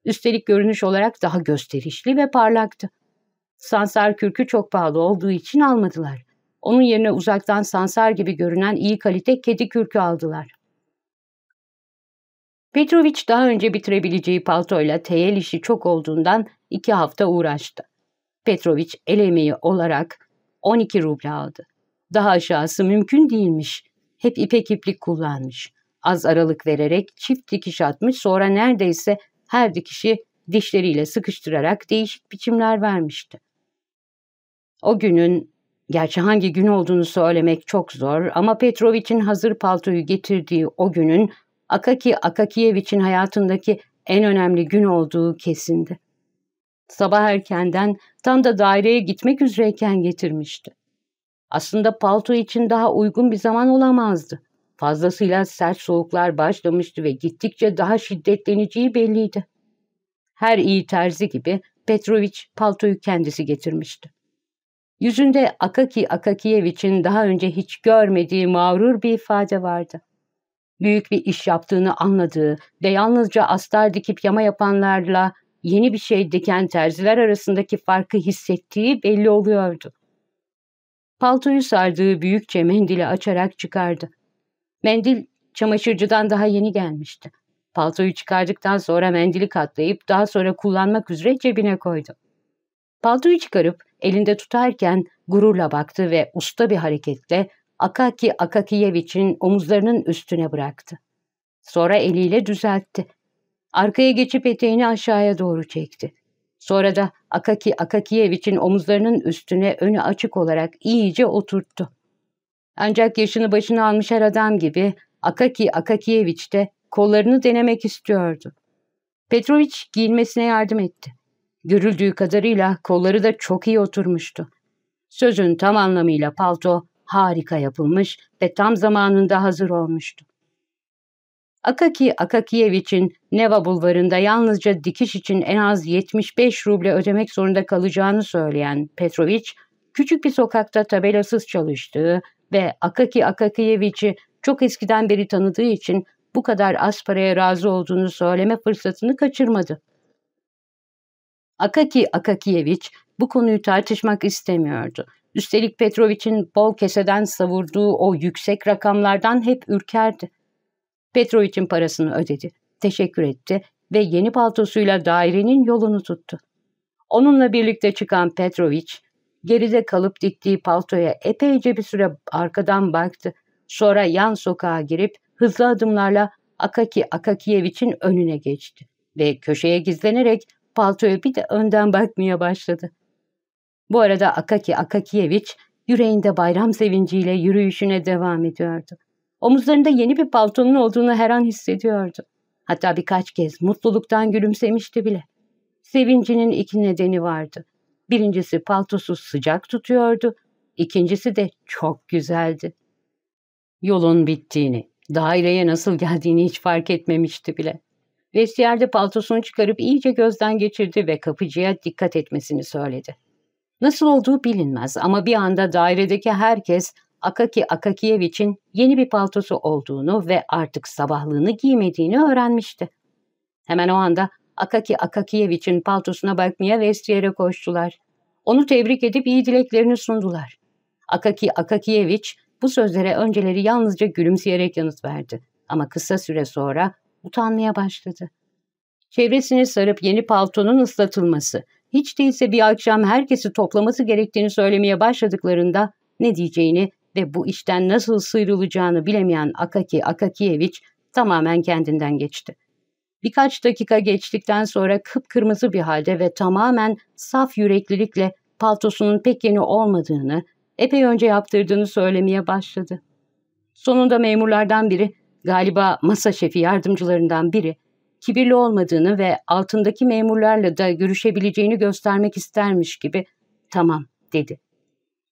Speaker 1: Üstelik görünüş olarak daha gösterişli ve parlaktı. Sansar kürkü çok pahalı olduğu için almadılar. Onun yerine uzaktan sansar gibi görünen iyi kalite kedi kürkü aldılar. Petrovic daha önce bitirebileceği paltoyla teyel işi çok olduğundan iki hafta uğraştı. Petrovic el emeği olarak 12 ruble aldı. Daha aşağısı mümkün değilmiş. Hep ipek iplik kullanmış. Az aralık vererek çift dikiş atmış sonra neredeyse her dikişi dişleriyle sıkıştırarak değişik biçimler vermişti. O günün, gerçi hangi gün olduğunu söylemek çok zor ama Petrovic'in hazır paltoyu getirdiği o günün Akaki Akakiyevic'in hayatındaki en önemli gün olduğu kesindi. Sabah erkenden tam da daireye gitmek üzereyken getirmişti. Aslında palto için daha uygun bir zaman olamazdı. Fazlasıyla sert soğuklar başlamıştı ve gittikçe daha şiddetleneceği belliydi. Her iyi terzi gibi Petrovic paltoyu kendisi getirmişti. Yüzünde Akaki Akakiyevich'in daha önce hiç görmediği mağrur bir ifade vardı. Büyük bir iş yaptığını anladığı ve yalnızca astar dikip yama yapanlarla yeni bir şey diken terziler arasındaki farkı hissettiği belli oluyordu. Paltoyu sardığı büyükçe mendili açarak çıkardı. Mendil çamaşırcıdan daha yeni gelmişti. Paltoyu çıkardıktan sonra mendili katlayıp daha sonra kullanmak üzere cebine koydu. Paltoyu çıkarıp elinde tutarken gururla baktı ve usta bir hareketle Akaki Akakiyevich'in omuzlarının üstüne bıraktı. Sonra eliyle düzeltti. Arkaya geçip eteğini aşağıya doğru çekti. Sonra da Akaki Akakiyevich'in omuzlarının üstüne önü açık olarak iyice oturttu. Ancak yaşını başına almış her adam gibi Akaki Akakiyevich de kollarını denemek istiyordu. Petroviç giyinmesine yardım etti. Görüldüğü kadarıyla kolları da çok iyi oturmuştu. Sözün tam anlamıyla palto harika yapılmış ve tam zamanında hazır olmuştu. Akaki Akakiyevich'in Neva bulvarında yalnızca dikiş için en az 75 ruble ödemek zorunda kalacağını söyleyen Petrovic, küçük bir sokakta tabelasız çalıştığı ve Akaki Akakiyevich'i çok eskiden beri tanıdığı için bu kadar az paraya razı olduğunu söyleme fırsatını kaçırmadı. Akaki Akakiyevich bu konuyu tartışmak istemiyordu. Üstelik Petrovic'in bol keseden savurduğu o yüksek rakamlardan hep ürkerdi. Petro parasını ödedi. Teşekkür etti ve yeni paltosuyla dairenin yolunu tuttu. Onunla birlikte çıkan Petrovic, geride kalıp diktiği paltoya epeyce bir süre arkadan baktı. Sonra yan sokağa girip hızlı adımlarla Akaki Akakiyevic'in önüne geçti ve köşeye gizlenerek paltoya bir de önden bakmaya başladı. Bu arada Akaki Akakiyevic yüreğinde bayram sevinciyle yürüyüşüne devam ediyordu. Omuzlarında yeni bir paltonun olduğunu her an hissediyordu. Hatta birkaç kez mutluluktan gülümsemişti bile. Sevincinin iki nedeni vardı. Birincisi paltosu sıcak tutuyordu. İkincisi de çok güzeldi. Yolun bittiğini, daireye nasıl geldiğini hiç fark etmemişti bile. Vestiyer paltosunu çıkarıp iyice gözden geçirdi ve kapıcıya dikkat etmesini söyledi. Nasıl olduğu bilinmez ama bir anda dairedeki herkes Akaki Akakiyevic'in yeni bir paltosu olduğunu ve artık sabahlığını giymediğini öğrenmişti. Hemen o anda Akaki Akakiyevic'in paltosuna bakmaya vestiyere koştular. Onu tebrik edip iyi dileklerini sundular. Akaki Akakiyeviç bu sözlere önceleri yalnızca gülümseyerek yanıt verdi. Ama kısa süre sonra utanmaya başladı. Çevresini sarıp yeni paltonun ıslatılması, hiç değilse bir akşam herkesi toplaması gerektiğini söylemeye başladıklarında ne diyeceğini ve bu işten nasıl sıyrılacağını bilemeyen Akaki Akakiyeviç tamamen kendinden geçti. Birkaç dakika geçtikten sonra kıpkırmızı bir halde ve tamamen saf yüreklilikle paltosunun pek yeni olmadığını, epey önce yaptırdığını söylemeye başladı. Sonunda memurlardan biri, galiba masa şefi yardımcılarından biri, kibirli olmadığını ve altındaki memurlarla da görüşebileceğini göstermek istermiş gibi ''Tamam'' dedi.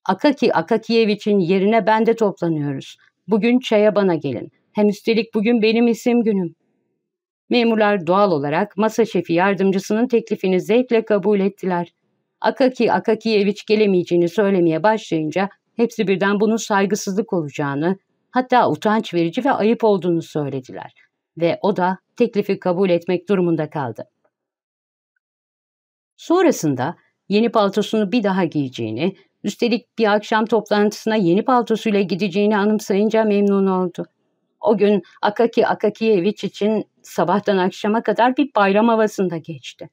Speaker 1: Akaki Akakiyeviç'in yerine bende toplanıyoruz. Bugün çaya bana gelin. Hem üstelik bugün benim isim günüm. Memurlar doğal olarak masa şefi yardımcısının teklifini zevkle kabul ettiler. Akaki Akakiyeviç gelemeyeceğini söylemeye başlayınca hepsi birden bunun saygısızlık olacağını, hatta utanç verici ve ayıp olduğunu söylediler. Ve o da teklifi kabul etmek durumunda kaldı. Sonrasında yeni paltosunu bir daha giyeceğini, Üstelik bir akşam toplantısına yeni paltosuyla gideceğini anımsayınca memnun oldu. O gün Akaki Akakiyeviç için sabahtan akşama kadar bir bayram havasında geçti.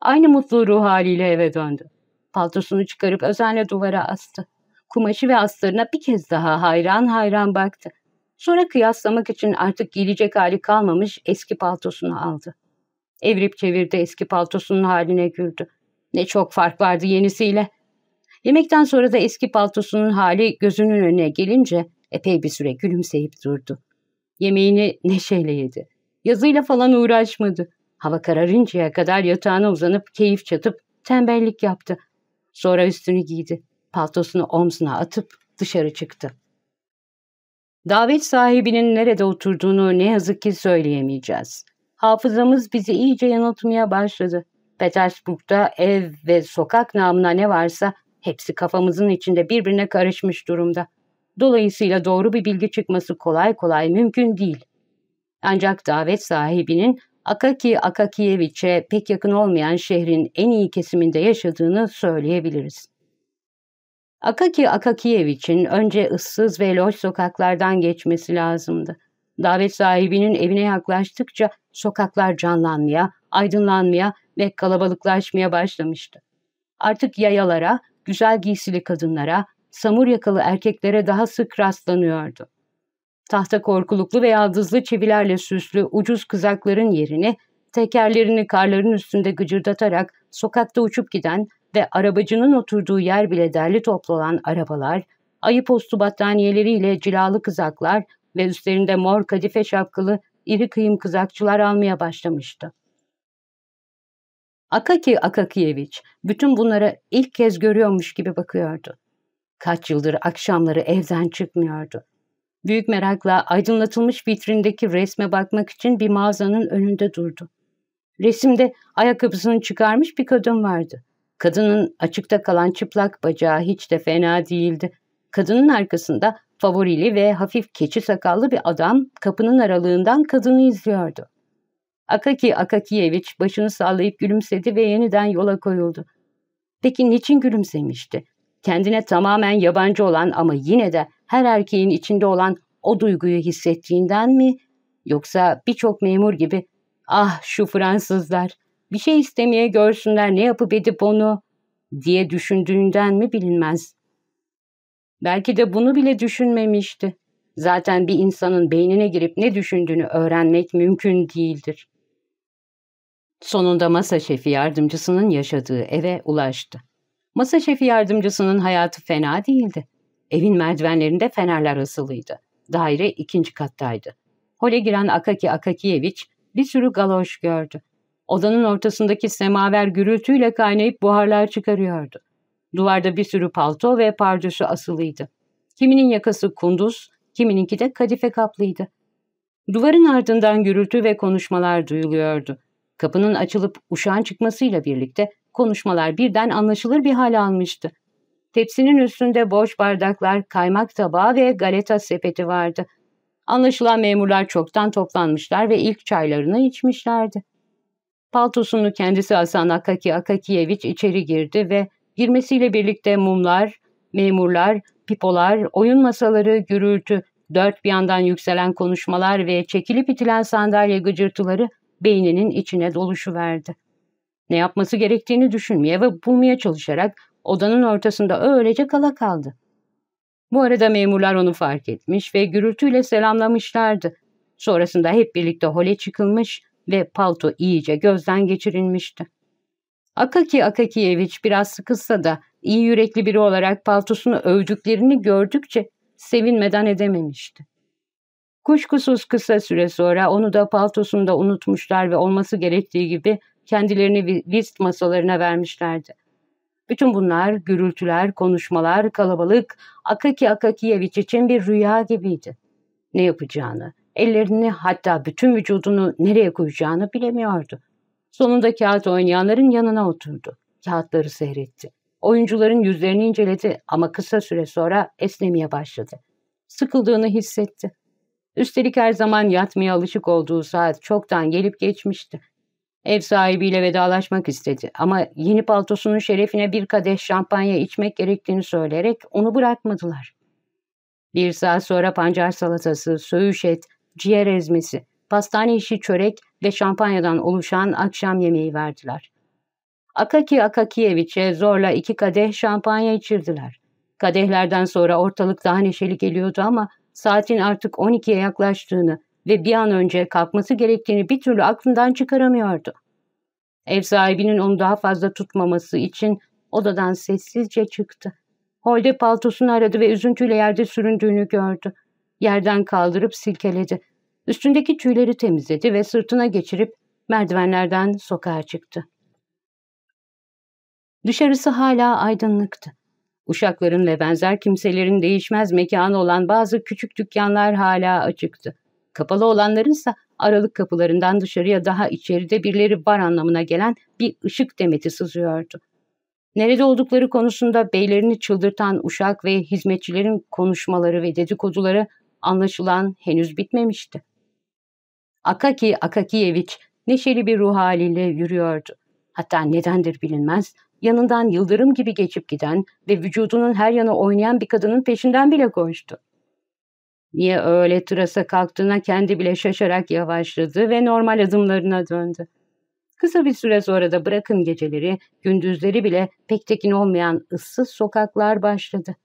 Speaker 1: Aynı mutlu ruh haliyle eve döndü. Paltosunu çıkarıp özenle duvara astı. Kumaşı ve astarına bir kez daha hayran hayran baktı. Sonra kıyaslamak için artık giyecek hali kalmamış eski paltosunu aldı. Evrip çevirdi eski paltosunun haline güldü. Ne çok fark vardı yenisiyle. Yemekten sonra da eski paltosunun hali gözünün önüne gelince epey bir süre gülümseyip durdu. Yemeğini neşeyle yedi. Yazıyla falan uğraşmadı. Hava kararıncaya kadar yatağına uzanıp keyif çatıp tembellik yaptı. Sonra üstünü giydi. Paltosunu omzuna atıp dışarı çıktı. Davet sahibinin nerede oturduğunu ne yazık ki söyleyemeyeceğiz. Hafızamız bizi iyice yanıltmaya başladı. Petersburg'da ev ve sokak namına ne varsa Hepsi kafamızın içinde birbirine karışmış durumda. Dolayısıyla doğru bir bilgi çıkması kolay kolay mümkün değil. Ancak davet sahibinin Akaki Akakiyeviç'e pek yakın olmayan şehrin en iyi kesiminde yaşadığını söyleyebiliriz. Akaki Akakiyeviç'in önce ıssız ve loş sokaklardan geçmesi lazımdı. Davet sahibinin evine yaklaştıkça sokaklar canlanmaya, aydınlanmaya ve kalabalıklaşmaya başlamıştı. Artık yayalara, güzel giysili kadınlara, samur yakalı erkeklere daha sık rastlanıyordu. Tahta korkuluklu veya dızlı çivilerle süslü ucuz kızakların yerini, tekerlerini karların üstünde gıcırdatarak sokakta uçup giden ve arabacının oturduğu yer bile derli toplu arabalar, ayı postu battaniyeleriyle cilalı kızaklar ve üstlerinde mor kadife şapkalı iri kıyım kızakçılar almaya başlamıştı. Akaki Akakiyeviç bütün bunlara ilk kez görüyormuş gibi bakıyordu. Kaç yıldır akşamları evden çıkmıyordu. Büyük merakla aydınlatılmış vitrindeki resme bakmak için bir mağazanın önünde durdu. Resimde ayakkabısını çıkarmış bir kadın vardı. Kadının açıkta kalan çıplak bacağı hiç de fena değildi. Kadının arkasında favorili ve hafif keçi sakallı bir adam kapının aralığından kadını izliyordu. Akaki Akakiyeviç başını sallayıp gülümsedi ve yeniden yola koyuldu. Peki niçin gülümsemişti? Kendine tamamen yabancı olan ama yine de her erkeğin içinde olan o duyguyu hissettiğinden mi? Yoksa birçok memur gibi ah şu Fransızlar bir şey istemeye görsünler ne yapıp edip onu diye düşündüğünden mi bilinmez. Belki de bunu bile düşünmemişti. Zaten bir insanın beynine girip ne düşündüğünü öğrenmek mümkün değildir. Sonunda masa şefi yardımcısının yaşadığı eve ulaştı. Masa şefi yardımcısının hayatı fena değildi. Evin merdivenlerinde fenerler asılıydı. Daire ikinci kattaydı. Hole giren Akaki Akakiyeviç bir sürü galoş gördü. Odanın ortasındaki semaver gürültüyle kaynayıp buharlar çıkarıyordu. Duvarda bir sürü palto ve pardösü asılıydı. Kiminin yakası kunduz, kimininki de kadife kaplıydı. Duvarın ardından gürültü ve konuşmalar duyuluyordu. Kapının açılıp uşağın çıkmasıyla birlikte konuşmalar birden anlaşılır bir hale almıştı. Tepsinin üstünde boş bardaklar, kaymak tabağı ve galeta sepeti vardı. Anlaşılan memurlar çoktan toplanmışlar ve ilk çaylarını içmişlerdi. Paltosunu kendisi asan Akaki Akakiyeviç içeri girdi ve girmesiyle birlikte mumlar, memurlar, pipolar, oyun masaları, gürültü, dört bir yandan yükselen konuşmalar ve çekilip itilen sandalye gıcırtıları beyninin içine doluşu verdi. Ne yapması gerektiğini düşünmeye ve bulmaya çalışarak odanın ortasında öylece kala kaldı. Bu arada memurlar onu fark etmiş ve gürültüyle selamlamışlardı. Sonrasında hep birlikte hole çıkılmış ve palto iyice gözden geçirilmişti. Akaki Akakiyeviç biraz sıkılsa da iyi yürekli biri olarak paltosunu övdüklerini gördükçe sevinmeden edememişti. Kuşkusuz kısa süre sonra onu da paltosunda unutmuşlar ve olması gerektiği gibi kendilerini vist masalarına vermişlerdi. Bütün bunlar gürültüler, konuşmalar, kalabalık Akaki Akakiyeviç için bir rüya gibiydi. Ne yapacağını, ellerini hatta bütün vücudunu nereye koyacağını bilemiyordu. Sonunda kağıt oynayanların yanına oturdu. Kağıtları seyretti. Oyuncuların yüzlerini inceledi ama kısa süre sonra esnemeye başladı. Sıkıldığını hissetti. Üstelik her zaman yatmaya alışık olduğu saat çoktan gelip geçmişti. Ev sahibiyle vedalaşmak istedi ama yeni paltosunun şerefine bir kadeh şampanya içmek gerektiğini söyleyerek onu bırakmadılar. Bir saat sonra pancar salatası, söğüş et, ciğer ezmesi, pastane işi çörek ve şampanyadan oluşan akşam yemeği verdiler. Akaki Akakiyeviç'e zorla iki kadeh şampanya içirdiler. Kadehlerden sonra ortalık daha neşeli geliyordu ama saatin artık 12'ye yaklaştığını ve bir an önce kalkması gerektiğini bir türlü aklından çıkaramıyordu. Ev sahibinin onu daha fazla tutmaması için odadan sessizce çıktı. Holde paltosunu aradı ve üzüntüyle yerde süründüğünü gördü. Yerden kaldırıp silkeledi. Üstündeki tüyleri temizledi ve sırtına geçirip merdivenlerden sokağa çıktı. Dışarısı hala aydınlıktı. Uşakların ve benzer kimselerin değişmez mekanı olan bazı küçük dükkanlar hala açıktı. Kapalı olanlarınsa aralık kapılarından dışarıya daha içeride birileri var anlamına gelen bir ışık demeti sızıyordu. Nerede oldukları konusunda beylerini çıldırtan uşak ve hizmetçilerin konuşmaları ve dedikoduları anlaşılan henüz bitmemişti. Akaki Akakiyeviç neşeli bir ruh haliyle yürüyordu. Hatta nedendir bilinmez yanından yıldırım gibi geçip giden ve vücudunun her yana oynayan bir kadının peşinden bile koştu. Niye öyle tırasa kalktığına kendi bile şaşarak yavaşladı ve normal adımlarına döndü. Kısa bir süre sonra da bırakın geceleri, gündüzleri bile pek tekin olmayan ıssız sokaklar başladı.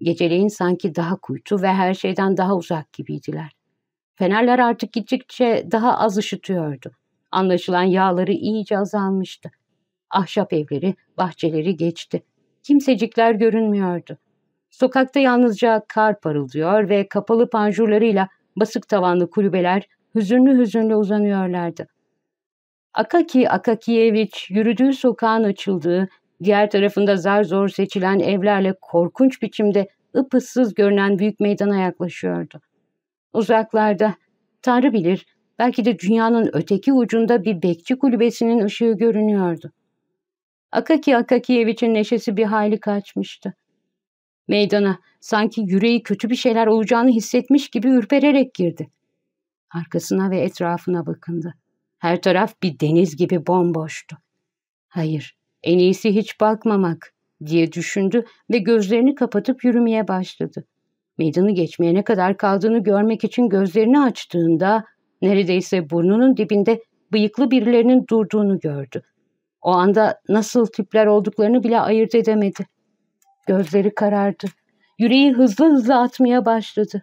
Speaker 1: Geceleyin sanki daha kuytu ve her şeyden daha uzak gibiydiler. Fenerler artık gittikçe daha az ışıtıyordu. Anlaşılan yağları iyice azalmıştı ahşap evleri, bahçeleri geçti. Kimsecikler görünmüyordu. Sokakta yalnızca kar parıldıyor ve kapalı panjurlarıyla basık tavanlı kulübeler hüzünlü hüzünlü uzanıyorlardı. Akaki Akakiyeviç yürüdüğü sokağın açıldığı, diğer tarafında zar zor seçilen evlerle korkunç biçimde ıpıssız görünen büyük meydana yaklaşıyordu. Uzaklarda, Tanrı bilir, belki de dünyanın öteki ucunda bir bekçi kulübesinin ışığı görünüyordu. Akaki Akakiyevich'in neşesi bir hayli kaçmıştı. Meydana sanki yüreği kötü bir şeyler olacağını hissetmiş gibi ürpererek girdi. Arkasına ve etrafına bakındı. Her taraf bir deniz gibi bomboştu. Hayır, en iyisi hiç bakmamak diye düşündü ve gözlerini kapatıp yürümeye başladı. Meydanı geçmeye ne kadar kaldığını görmek için gözlerini açtığında neredeyse burnunun dibinde bıyıklı birilerinin durduğunu gördü. O anda nasıl tipler olduklarını bile ayırt edemedi. Gözleri karardı. Yüreği hızlı hızlı atmaya başladı.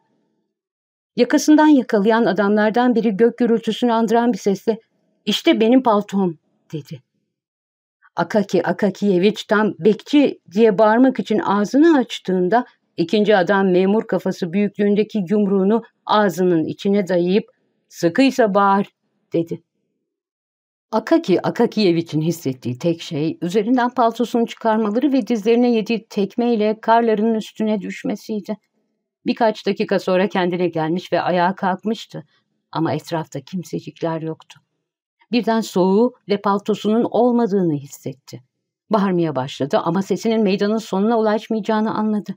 Speaker 1: Yakasından yakalayan adamlardan biri gök gürültüsünü andıran bir sesle ''İşte benim paltom'' dedi. Akaki Akakiyeviç tam bekçi diye bağırmak için ağzını açtığında ikinci adam memur kafası büyüklüğündeki yumruğunu ağzının içine dayayıp ''Sıkıysa bağır'' dedi. Akaki Akakiyevic'in hissettiği tek şey üzerinden paltosunu çıkarmaları ve dizlerine yediği tekmeyle karların üstüne düşmesiydi. Birkaç dakika sonra kendine gelmiş ve ayağa kalkmıştı ama etrafta kimsecikler yoktu. Birden soğuğu ve paltosunun olmadığını hissetti. Bağırmaya başladı ama sesinin meydanın sonuna ulaşmayacağını anladı.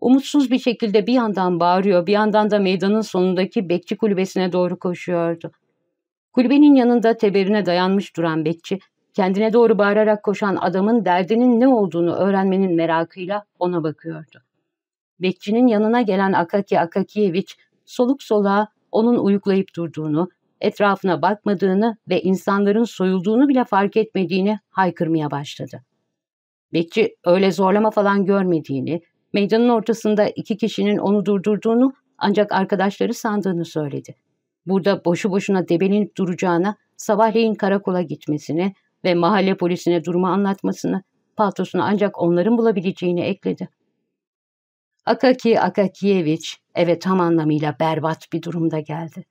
Speaker 1: Umutsuz bir şekilde bir yandan bağırıyor, bir yandan da meydanın sonundaki bekçi kulübesine doğru koşuyordu. Kulübenin yanında teberine dayanmış duran bekçi, kendine doğru bağırarak koşan adamın derdinin ne olduğunu öğrenmenin merakıyla ona bakıyordu. Bekçinin yanına gelen Akaki Akakiyeviç, soluk soluğa onun uyuklayıp durduğunu, etrafına bakmadığını ve insanların soyulduğunu bile fark etmediğini haykırmaya başladı. Bekçi öyle zorlama falan görmediğini, meydanın ortasında iki kişinin onu durdurduğunu ancak arkadaşları sandığını söyledi. Burada boşu boşuna debenin duracağına, sabahleyin karakola gitmesini ve mahalle polisine durumu anlatmasını, paltosunu ancak onların bulabileceğini ekledi. Akaki Akakiyeviç eve tam anlamıyla berbat bir durumda geldi.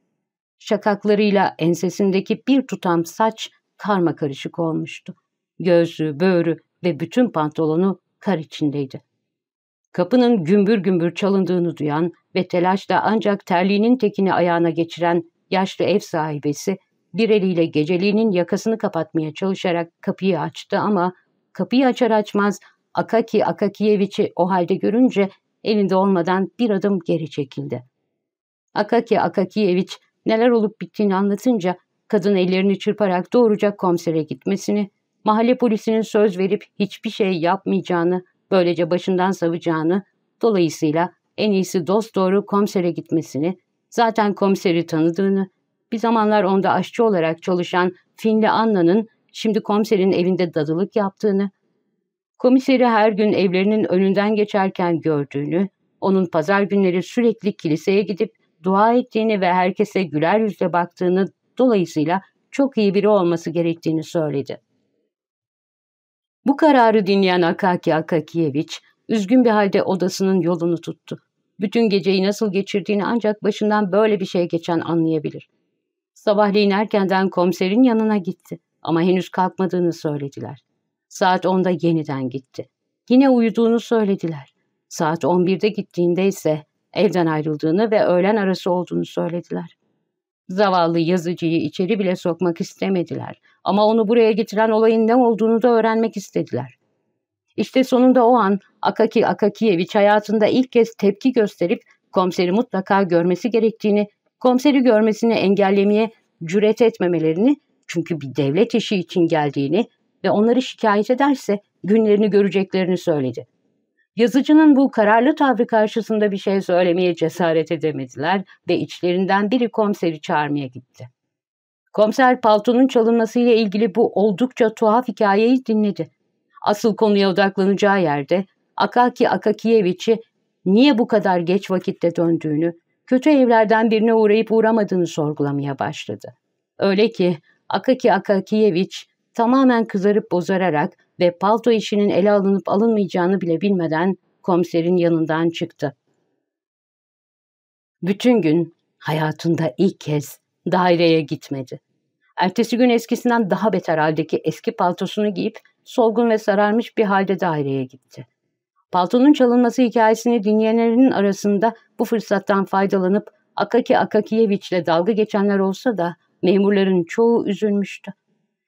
Speaker 1: Şakaklarıyla ensesindeki bir tutam saç karma karışık olmuştu. Göğsü, böğrü ve bütün pantolonu kar içindeydi. Kapının gümbür gümbür çalındığını duyan ve telaşla ancak terliğinin tekini ayağına geçiren yaşlı ev sahibesi bir eliyle geceliğinin yakasını kapatmaya çalışarak kapıyı açtı ama kapıyı açar açmaz Akaki Akakiyeviç'i o halde görünce elinde olmadan bir adım geri çekildi. Akaki Akakiyeviç neler olup bittiğini anlatınca kadın ellerini çırparak doğruca komisere gitmesini, mahalle polisinin söz verip hiçbir şey yapmayacağını Böylece başından savacağını, dolayısıyla en iyisi dost doğru komisere gitmesini, zaten komiseri tanıdığını, bir zamanlar onda aşçı olarak çalışan Finli Anna'nın şimdi komiserin evinde dadılık yaptığını, komiseri her gün evlerinin önünden geçerken gördüğünü, onun pazar günleri sürekli kiliseye gidip dua ettiğini ve herkese güler yüzle baktığını dolayısıyla çok iyi biri olması gerektiğini söyledi. Bu kararı dinleyen Akaki Akakiyeviç, üzgün bir halde odasının yolunu tuttu. Bütün geceyi nasıl geçirdiğini ancak başından böyle bir şey geçen anlayabilir. Sabahleyin erkenden komiserin yanına gitti ama henüz kalkmadığını söylediler. Saat 10'da yeniden gitti. Yine uyuduğunu söylediler. Saat 11'de gittiğinde ise evden ayrıldığını ve öğlen arası olduğunu söylediler. Zavallı yazıcıyı içeri bile sokmak istemediler. Ama onu buraya getiren olayın ne olduğunu da öğrenmek istediler. İşte sonunda o an Akaki Akakiyeviç hayatında ilk kez tepki gösterip komiseri mutlaka görmesi gerektiğini, komiseri görmesini engellemeye cüret etmemelerini çünkü bir devlet işi için geldiğini ve onları şikayet ederse günlerini göreceklerini söyledi. Yazıcının bu kararlı tavrı karşısında bir şey söylemeye cesaret edemediler ve içlerinden biri komiseri çağırmaya gitti. Komiser paltonun çalınmasıyla ilgili bu oldukça tuhaf hikayeyi dinledi. Asıl konuya odaklanacağı yerde Akaki Akakiyeviç'i niye bu kadar geç vakitte döndüğünü, kötü evlerden birine uğrayıp uğramadığını sorgulamaya başladı. Öyle ki Akaki Akakiyeviç tamamen kızarıp bozararak ve palto işinin ele alınıp alınmayacağını bile bilmeden komiserin yanından çıktı. Bütün gün hayatında ilk kez daireye gitmedi. Ertesi gün eskisinden daha beter haldeki eski paltosunu giyip solgun ve sararmış bir halde daireye gitti. Paltonun çalınması hikayesini dinleyenlerin arasında bu fırsattan faydalanıp Akaki Akakiyeviç ile dalga geçenler olsa da memurların çoğu üzülmüştü.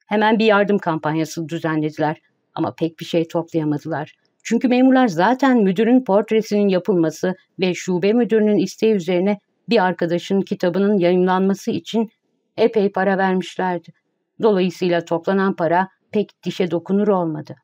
Speaker 1: Hemen bir yardım kampanyası düzenlediler. Ama pek bir şey toplayamadılar. Çünkü memurlar zaten müdürün portresinin yapılması ve şube müdürünün isteği üzerine bir arkadaşın kitabının yayınlanması için epey para vermişlerdi. Dolayısıyla toplanan para pek dişe dokunur olmadı.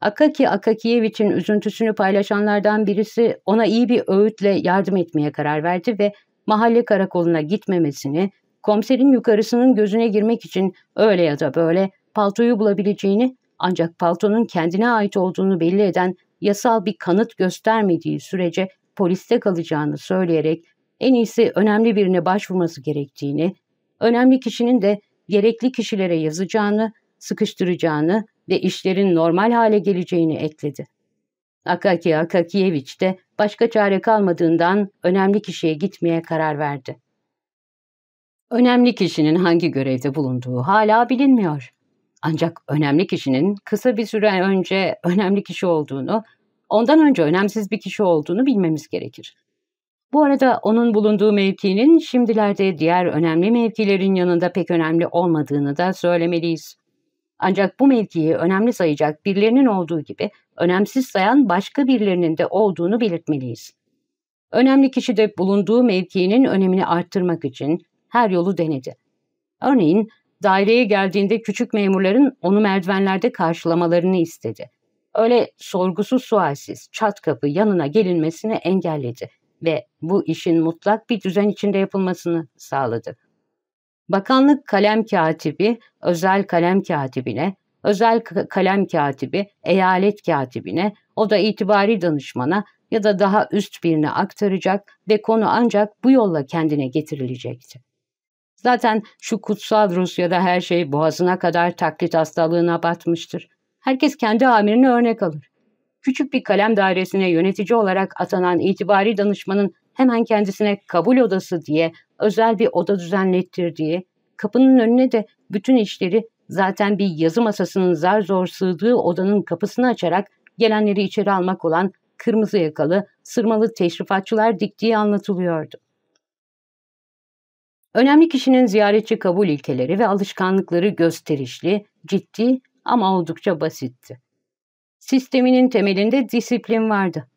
Speaker 1: Akaki Akakiyevich'in üzüntüsünü paylaşanlardan birisi ona iyi bir öğütle yardım etmeye karar verdi ve mahalle karakoluna gitmemesini, komiserin yukarısının gözüne girmek için öyle ya da böyle paltoyu bulabileceğini ancak paltonun kendine ait olduğunu belli eden yasal bir kanıt göstermediği sürece poliste kalacağını söyleyerek en iyisi önemli birine başvurması gerektiğini, önemli kişinin de gerekli kişilere yazacağını, sıkıştıracağını ve işlerin normal hale geleceğini ekledi. Akaki Akakiyeviç de başka çare kalmadığından önemli kişiye gitmeye karar verdi. Önemli kişinin hangi görevde bulunduğu hala bilinmiyor. Ancak önemli kişinin kısa bir süre önce önemli kişi olduğunu, ondan önce önemsiz bir kişi olduğunu bilmemiz gerekir. Bu arada onun bulunduğu mevkinin şimdilerde diğer önemli mevkilerin yanında pek önemli olmadığını da söylemeliyiz. Ancak bu mevkiyi önemli sayacak birilerinin olduğu gibi önemsiz sayan başka birilerinin de olduğunu belirtmeliyiz. Önemli kişi de bulunduğu mevkinin önemini arttırmak için her yolu denedi. Örneğin Daireye geldiğinde küçük memurların onu merdivenlerde karşılamalarını istedi. Öyle sorgusuz sualsiz çat kapı yanına gelinmesini engelledi ve bu işin mutlak bir düzen içinde yapılmasını sağladı. Bakanlık kalem katibi özel kalem katibine, özel kalem katibi eyalet katibine, o da itibari danışmana ya da daha üst birine aktaracak ve konu ancak bu yolla kendine getirilecekti. Zaten şu kutsal Rusya'da her şey boğazına kadar taklit hastalığına batmıştır. Herkes kendi amirini örnek alır. Küçük bir kalem dairesine yönetici olarak atanan itibari danışmanın hemen kendisine kabul odası diye özel bir oda düzenlettirdiği, kapının önüne de bütün işleri zaten bir yazı masasının zar zor sığdığı odanın kapısını açarak gelenleri içeri almak olan kırmızı yakalı, sırmalı teşrifatçılar diktiği anlatılıyordu. Önemli kişinin ziyaretçi kabul ilkeleri ve alışkanlıkları gösterişli, ciddi ama oldukça basitti. Sisteminin temelinde disiplin vardı.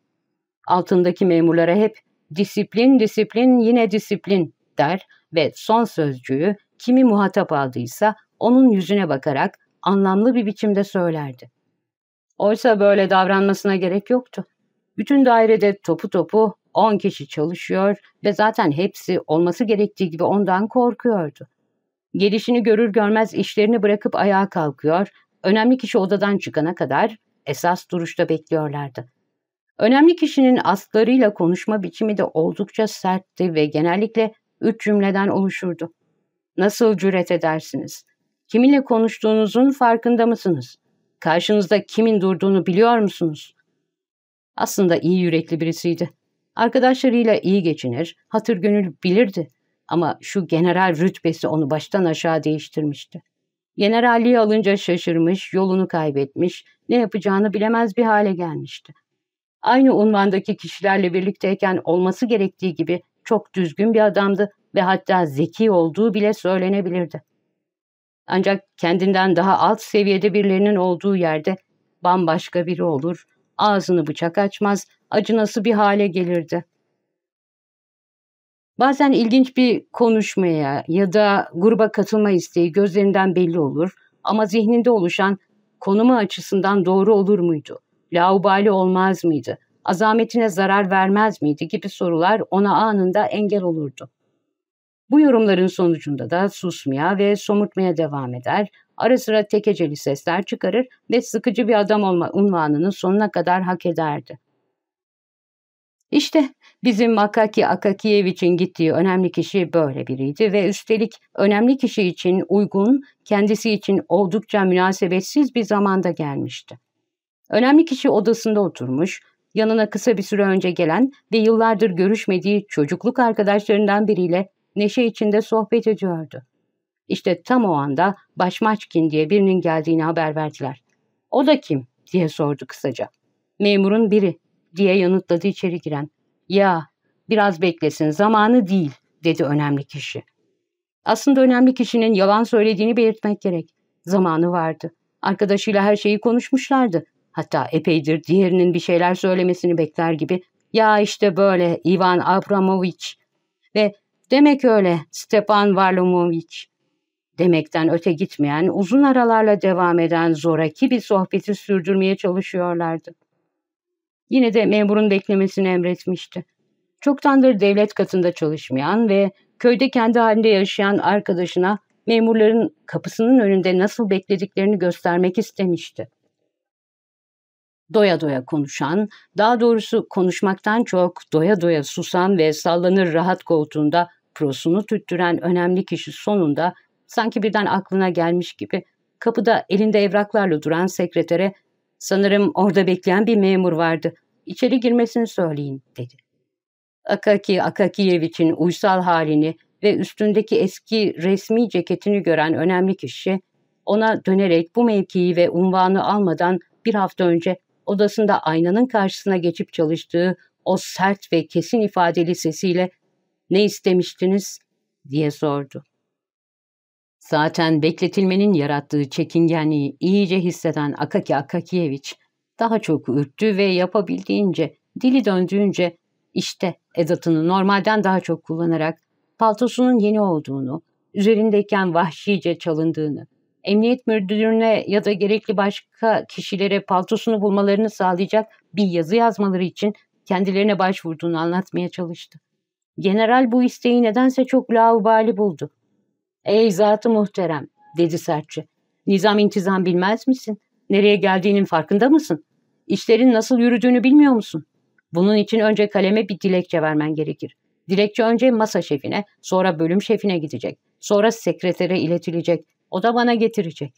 Speaker 1: Altındaki memurlara hep disiplin, disiplin, yine disiplin der ve son sözcüğü kimi muhatap aldıysa onun yüzüne bakarak anlamlı bir biçimde söylerdi. Oysa böyle davranmasına gerek yoktu. Bütün dairede topu topu 10 kişi çalışıyor ve zaten hepsi olması gerektiği gibi ondan korkuyordu. Gelişini görür görmez işlerini bırakıp ayağa kalkıyor, önemli kişi odadan çıkana kadar esas duruşta bekliyorlardı. Önemli kişinin aslarıyla konuşma biçimi de oldukça sertti ve genellikle üç cümleden oluşurdu. Nasıl cüret edersiniz? Kiminle konuştuğunuzun farkında mısınız? Karşınızda kimin durduğunu biliyor musunuz? Aslında iyi yürekli birisiydi. Arkadaşlarıyla iyi geçinir, hatır gönül bilirdi. Ama şu general rütbesi onu baştan aşağı değiştirmişti. Generalliği alınca şaşırmış, yolunu kaybetmiş, ne yapacağını bilemez bir hale gelmişti. Aynı unvandaki kişilerle birlikteyken olması gerektiği gibi çok düzgün bir adamdı ve hatta zeki olduğu bile söylenebilirdi. Ancak kendinden daha alt seviyede birilerinin olduğu yerde bambaşka biri olur, ağzını bıçak açmaz, acınası bir hale gelirdi. Bazen ilginç bir konuşmaya ya da gruba katılma isteği gözlerinden belli olur ama zihninde oluşan konumu açısından doğru olur muydu? Laubali olmaz mıydı? Azametine zarar vermez miydi gibi sorular ona anında engel olurdu. Bu yorumların sonucunda da susmaya ve somurtmaya devam eder, ara sıra tekeceli sesler çıkarır ve sıkıcı bir adam olma unvanının sonuna kadar hak ederdi. İşte bizim Akaki Akakiyeviç'in gittiği önemli kişi böyle biriydi ve üstelik önemli kişi için uygun, kendisi için oldukça münasebetsiz bir zamanda gelmişti. Önemli kişi odasında oturmuş, yanına kısa bir süre önce gelen ve yıllardır görüşmediği çocukluk arkadaşlarından biriyle neşe içinde sohbet ediyordu. İşte tam o anda Başmaçkin diye birinin geldiğini haber verdiler. O da kim diye sordu kısaca. Memurun biri diye yanıtladı içeri giren. Ya biraz beklesin zamanı değil dedi önemli kişi. Aslında önemli kişinin yalan söylediğini belirtmek gerek. Zamanı vardı. Arkadaşıyla her şeyi konuşmuşlardı. Hatta epeydir diğerinin bir şeyler söylemesini bekler gibi. Ya işte böyle Ivan Abramovich ve Demek öyle Stepan Varlamovic. Demekten öte gitmeyen, uzun aralarla devam eden zoraki bir sohbeti sürdürmeye çalışıyorlardı. Yine de memurun beklemesini emretmişti. Çoktandır devlet katında çalışmayan ve köyde kendi halinde yaşayan arkadaşına memurların kapısının önünde nasıl beklediklerini göstermek istemişti. Doya doya konuşan, daha doğrusu konuşmaktan çok doya doya susan ve sallanır rahat koltuğunda Prosunu tüttüren önemli kişi sonunda sanki birden aklına gelmiş gibi kapıda elinde evraklarla duran sekretere ''Sanırım orada bekleyen bir memur vardı. İçeri girmesini söyleyin.'' dedi. Akaki Akakiyevich'in uysal halini ve üstündeki eski resmi ceketini gören önemli kişi ona dönerek bu mevkiyi ve unvanı almadan bir hafta önce odasında aynanın karşısına geçip çalıştığı o sert ve kesin ifadeli sesiyle ne istemiştiniz? diye sordu. Zaten bekletilmenin yarattığı çekingenliği iyice hisseden Akaki Akakiyeviç daha çok ürktü ve yapabildiğince, dili döndüğünce işte edatını normalden daha çok kullanarak paltosunun yeni olduğunu, üzerindeyken vahşice çalındığını, emniyet müdürüne ya da gerekli başka kişilere paltosunu bulmalarını sağlayacak bir yazı yazmaları için kendilerine başvurduğunu anlatmaya çalıştı. General bu isteği nedense çok laubali buldu. Ey zatı muhterem dedi sertçe. Nizam intizam bilmez misin? Nereye geldiğinin farkında mısın? İşlerin nasıl yürüdüğünü bilmiyor musun? Bunun için önce kaleme bir dilekçe vermen gerekir. Dilekçe önce masa şefine, sonra bölüm şefine gidecek. Sonra sekretere iletilecek. O da bana getirecek.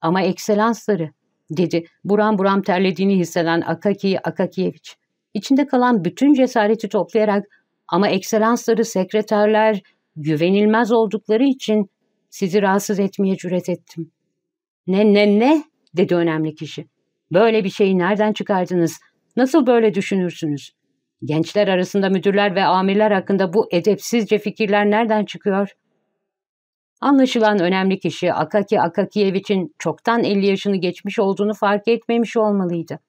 Speaker 1: Ama ekselansları, dedi buram buram terlediğini hisseden Akaki Akakiyeviç. İçinde kalan bütün cesareti toplayarak ama ekselansları sekreterler güvenilmez oldukları için sizi rahatsız etmeye cüret ettim. Ne ne ne dedi önemli kişi. Böyle bir şeyi nereden çıkardınız? Nasıl böyle düşünürsünüz? Gençler arasında müdürler ve amirler hakkında bu edepsizce fikirler nereden çıkıyor? Anlaşılan önemli kişi Akaki Akakiyevich'in çoktan 50 yaşını geçmiş olduğunu fark etmemiş olmalıydı.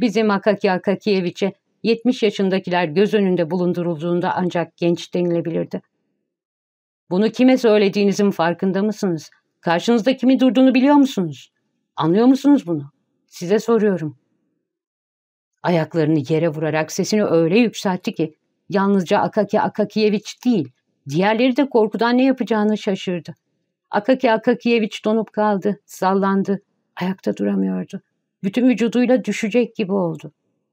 Speaker 1: Bizim Akaki Akakiyevich'e 70 yaşındakiler göz önünde bulundurulduğunda ancak genç denilebilirdi. Bunu kime söylediğinizin farkında mısınız? Karşınızda kimi durduğunu biliyor musunuz? Anlıyor musunuz bunu? Size soruyorum. Ayaklarını yere vurarak sesini öyle yükseltti ki yalnızca Akaki Akakiyeviç değil, diğerleri de korkudan ne yapacağını şaşırdı. Akaki Akakiyeviç donup kaldı, sallandı, ayakta duramıyordu. Bütün vücuduyla düşecek gibi oldu.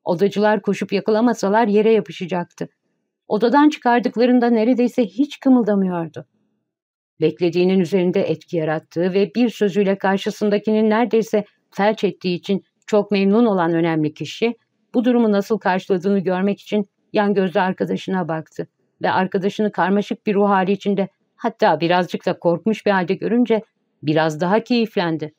Speaker 1: Odacılar koşup yakalamasalar yere yapışacaktı. Odadan çıkardıklarında neredeyse hiç kımıldamıyordu. Beklediğinin üzerinde etki yarattığı ve bir sözüyle karşısındakinin neredeyse felç ettiği için çok memnun olan önemli kişi, bu durumu nasıl karşıladığını görmek için yan gözle arkadaşına baktı ve arkadaşını karmaşık bir ruh hali içinde hatta birazcık da korkmuş bir halde görünce biraz daha keyiflendi.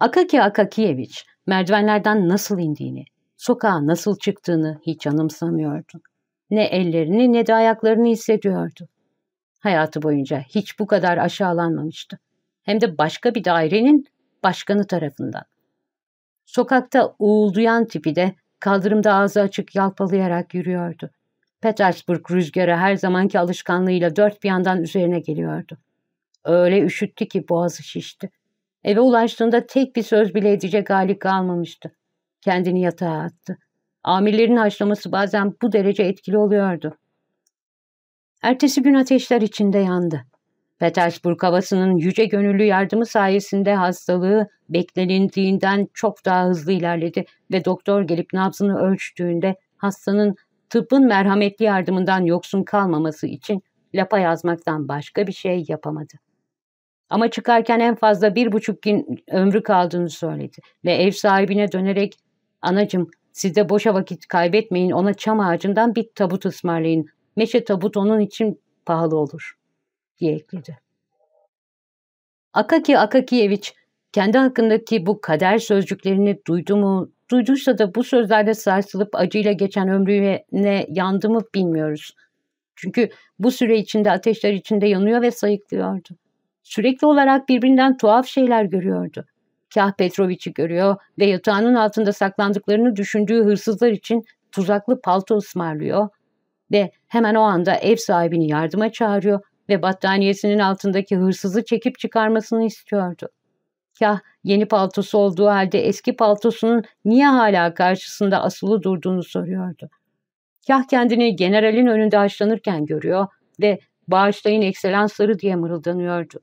Speaker 1: Akaki Akakiyeviç merdivenlerden nasıl indiğini, sokağa nasıl çıktığını hiç anımsamıyordu. Ne ellerini ne de ayaklarını hissediyordu. Hayatı boyunca hiç bu kadar aşağılanmamıştı. Hem de başka bir dairenin başkanı tarafından. Sokakta uğulduyan tipi de kaldırımda ağzı açık yalpalayarak yürüyordu. Petersburg rüzgarı her zamanki alışkanlığıyla dört bir yandan üzerine geliyordu. Öyle üşüttü ki boğazı şişti. Eve ulaştığında tek bir söz bile edecek hali kalmamıştı. Kendini yatağa attı. Amirlerin haşlaması bazen bu derece etkili oluyordu. Ertesi gün ateşler içinde yandı. Petersburg havasının yüce gönüllü yardımı sayesinde hastalığı beklenildiğinden çok daha hızlı ilerledi ve doktor gelip nabzını ölçtüğünde hastanın tıbbın merhametli yardımından yoksun kalmaması için lapa yazmaktan başka bir şey yapamadı. Ama çıkarken en fazla bir buçuk gün ömrü kaldığını söyledi. Ve ev sahibine dönerek anacım siz de boşa vakit kaybetmeyin ona çam ağacından bir tabut ısmarlayın. Meşe tabut onun için pahalı olur diye ekledi. Akaki Akakiyeviç kendi hakkındaki bu kader sözcüklerini duydu mu, duyduysa da bu sözlerde sarsılıp acıyla geçen ömrüne yandı mı bilmiyoruz. Çünkü bu süre içinde ateşler içinde yanıyor ve sayıklıyordu sürekli olarak birbirinden tuhaf şeyler görüyordu. Kah Petrovic'i görüyor ve yatağının altında saklandıklarını düşündüğü hırsızlar için tuzaklı palto ısmarlıyor ve hemen o anda ev sahibini yardıma çağırıyor ve battaniyesinin altındaki hırsızı çekip çıkarmasını istiyordu. Kah yeni paltosu olduğu halde eski paltosunun niye hala karşısında asılı durduğunu soruyordu. Kah kendini generalin önünde haşlanırken görüyor ve bağışlayın ekselansları diye mırıldanıyordu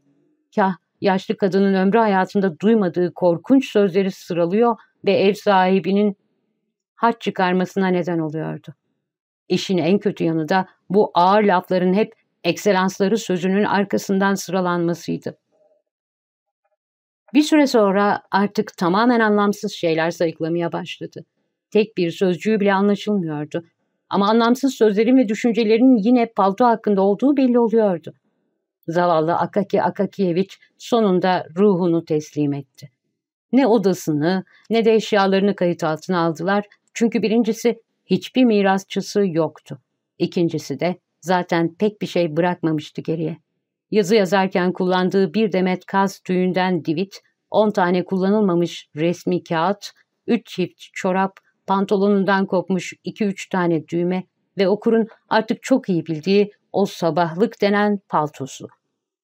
Speaker 1: kah yaşlı kadının ömrü hayatında duymadığı korkunç sözleri sıralıyor ve ev sahibinin haç çıkarmasına neden oluyordu. İşin en kötü yanı da bu ağır lafların hep ekselansları sözünün arkasından sıralanmasıydı. Bir süre sonra artık tamamen anlamsız şeyler sayıklamaya başladı. Tek bir sözcüğü bile anlaşılmıyordu. Ama anlamsız sözlerin ve düşüncelerin yine palto hakkında olduğu belli oluyordu. Zavallı Akaki Akakiyeviç sonunda ruhunu teslim etti. Ne odasını ne de eşyalarını kayıt altına aldılar çünkü birincisi hiçbir mirasçısı yoktu. İkincisi de zaten pek bir şey bırakmamıştı geriye. Yazı yazarken kullandığı bir demet kaz tüyünden divit, on tane kullanılmamış resmi kağıt, üç çift çorap, pantolonundan kopmuş iki üç tane düğme ve okurun artık çok iyi bildiği o sabahlık denen paltosu.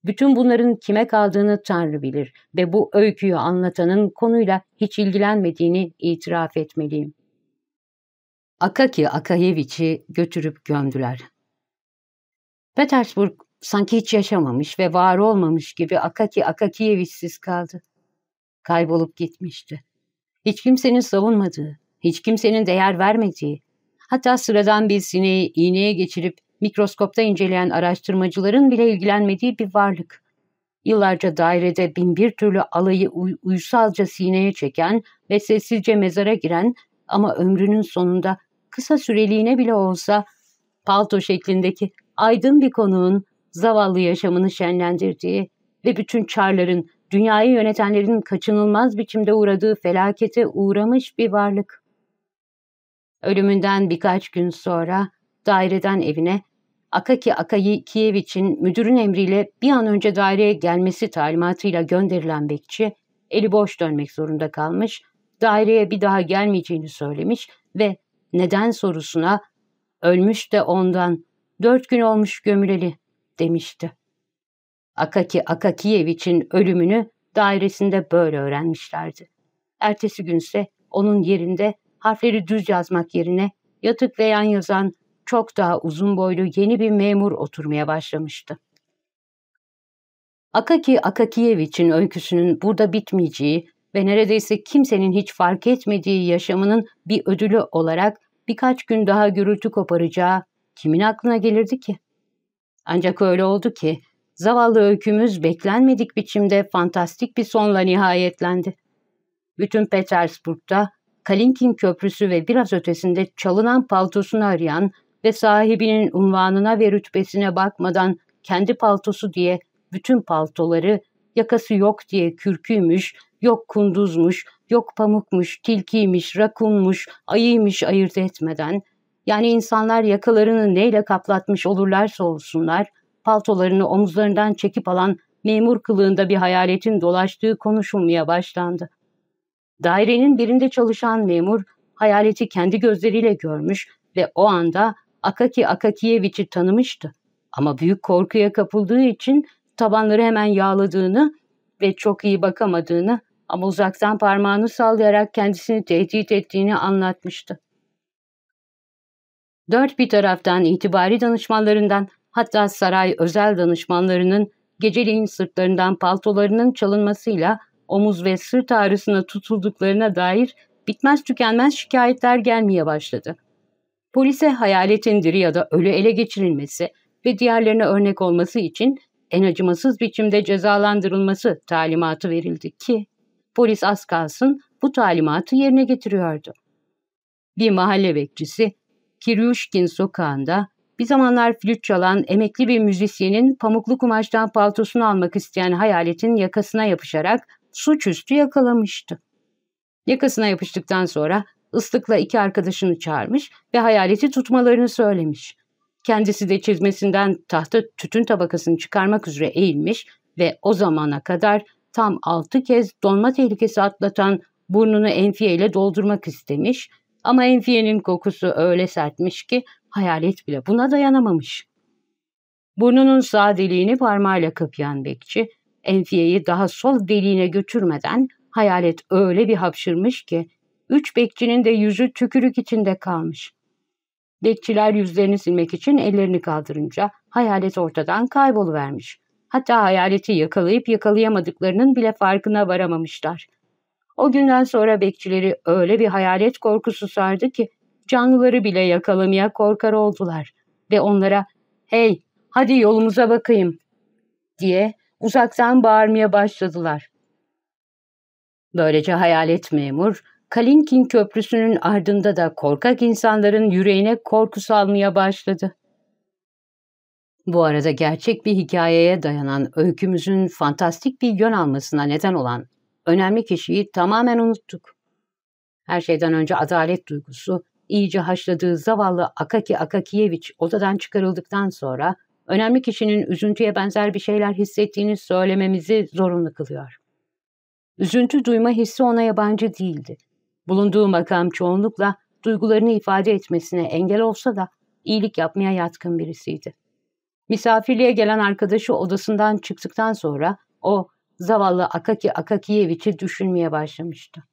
Speaker 1: Bütün bunların kime kaldığını Tanrı bilir ve bu öyküyü anlatanın konuyla hiç ilgilenmediğini itiraf etmeliyim. Akaki Akayeviç'i götürüp gömdüler. Petersburg sanki hiç yaşamamış ve var olmamış gibi Akaki Akakiyeviç'siz kaldı. Kaybolup gitmişti. Hiç kimsenin savunmadığı, hiç kimsenin değer vermediği, hatta sıradan bir sineği iğneye geçirip mikroskopta inceleyen araştırmacıların bile ilgilenmediği bir varlık. Yıllarca dairede binbir türlü alayı uy uysalca sineye çeken ve sessizce mezara giren ama ömrünün sonunda kısa süreliğine bile olsa palto şeklindeki aydın bir konuğun zavallı yaşamını şenlendirdiği ve bütün çarların, dünyayı yönetenlerin kaçınılmaz biçimde uğradığı felakete uğramış bir varlık. Ölümünden birkaç gün sonra daireden evine Akaki Akayeviç'in müdürün emriyle bir an önce daireye gelmesi talimatıyla gönderilen bekçi eli boş dönmek zorunda kalmış, daireye bir daha gelmeyeceğini söylemiş ve neden sorusuna ölmüş de ondan dört gün olmuş gömüleli demişti. Akaki Akakiyeviç'in ölümünü dairesinde böyle öğrenmişlerdi. Ertesi günse onun yerinde harfleri düz yazmak yerine yatık ve yan yazan çok daha uzun boylu yeni bir memur oturmaya başlamıştı. Akaki Akakiyevich'in öyküsünün burada bitmeyeceği ve neredeyse kimsenin hiç fark etmediği yaşamının bir ödülü olarak birkaç gün daha gürültü koparacağı kimin aklına gelirdi ki? Ancak öyle oldu ki zavallı öykümüz beklenmedik biçimde fantastik bir sonla nihayetlendi. Bütün Petersburg'da Kalinkin Köprüsü ve biraz ötesinde çalınan paltosunu arayan ve sahibinin unvanına ve rütbesine bakmadan kendi paltosu diye bütün paltoları yakası yok diye kürküymüş, yok kunduzmuş, yok pamukmuş, tilkiymiş, rakunmuş, ayıymış ayırt etmeden, yani insanlar yakalarını neyle kaplatmış olurlarsa olsunlar, paltolarını omuzlarından çekip alan memur kılığında bir hayaletin dolaştığı konuşulmaya başlandı. Dairenin birinde çalışan memur hayaleti kendi gözleriyle görmüş ve o anda Akaki Akakiyevich'i tanımıştı. Ama büyük korkuya kapıldığı için tabanları hemen yağladığını ve çok iyi bakamadığını ama uzaktan parmağını sallayarak kendisini tehdit ettiğini anlatmıştı. Dört bir taraftan itibari danışmanlarından hatta saray özel danışmanlarının geceliğin sırtlarından paltolarının çalınmasıyla omuz ve sırt ağrısına tutulduklarına dair bitmez tükenmez şikayetler gelmeye başladı. Polise hayaletin diri ya da ölü ele geçirilmesi ve diğerlerine örnek olması için en acımasız biçimde cezalandırılması talimatı verildi ki polis az kalsın bu talimatı yerine getiriyordu. Bir mahalle bekçisi Kiryushkin sokağında bir zamanlar flüt çalan emekli bir müzisyenin pamuklu kumaştan paltosunu almak isteyen hayaletin yakasına yapışarak suçüstü yakalamıştı. Yakasına yapıştıktan sonra Islık'la iki arkadaşını çağırmış ve hayaleti tutmalarını söylemiş. Kendisi de çizmesinden tahta tütün tabakasını çıkarmak üzere eğilmiş ve o zamana kadar tam altı kez donma tehlikesi atlatan burnunu enfiyeyle doldurmak istemiş ama enfiyenin kokusu öyle sertmiş ki hayalet bile buna dayanamamış. Burnunun sağ deliğini parmağıyla kapayan bekçi, enfiyeyi daha sol deliğine götürmeden hayalet öyle bir hapşırmış ki Üç bekçinin de yüzü tükürük içinde kalmış. Bekçiler yüzlerini silmek için ellerini kaldırınca hayalet ortadan kayboluvermiş. Hatta hayaleti yakalayıp yakalayamadıklarının bile farkına varamamışlar. O günden sonra bekçileri öyle bir hayalet korkusu sardı ki canlıları bile yakalamaya korkar oldular ve onlara ''Hey, hadi yolumuza bakayım'' diye uzaktan bağırmaya başladılar. Böylece hayalet memur Kalinkin Köprüsü'nün ardında da korkak insanların yüreğine korku salmaya başladı. Bu arada gerçek bir hikayeye dayanan öykümüzün fantastik bir yön almasına neden olan önemli kişiyi tamamen unuttuk. Her şeyden önce adalet duygusu iyice haşladığı zavallı Akaki Akakiyeviç odadan çıkarıldıktan sonra önemli kişinin üzüntüye benzer bir şeyler hissettiğini söylememizi zorunlu kılıyor. Üzüntü duyma hissi ona yabancı değildi. Bulunduğu makam çoğunlukla duygularını ifade etmesine engel olsa da iyilik yapmaya yatkın birisiydi. Misafirliğe gelen arkadaşı odasından çıktıktan sonra o zavallı Akaki Akakiyeviç'i düşünmeye başlamıştı.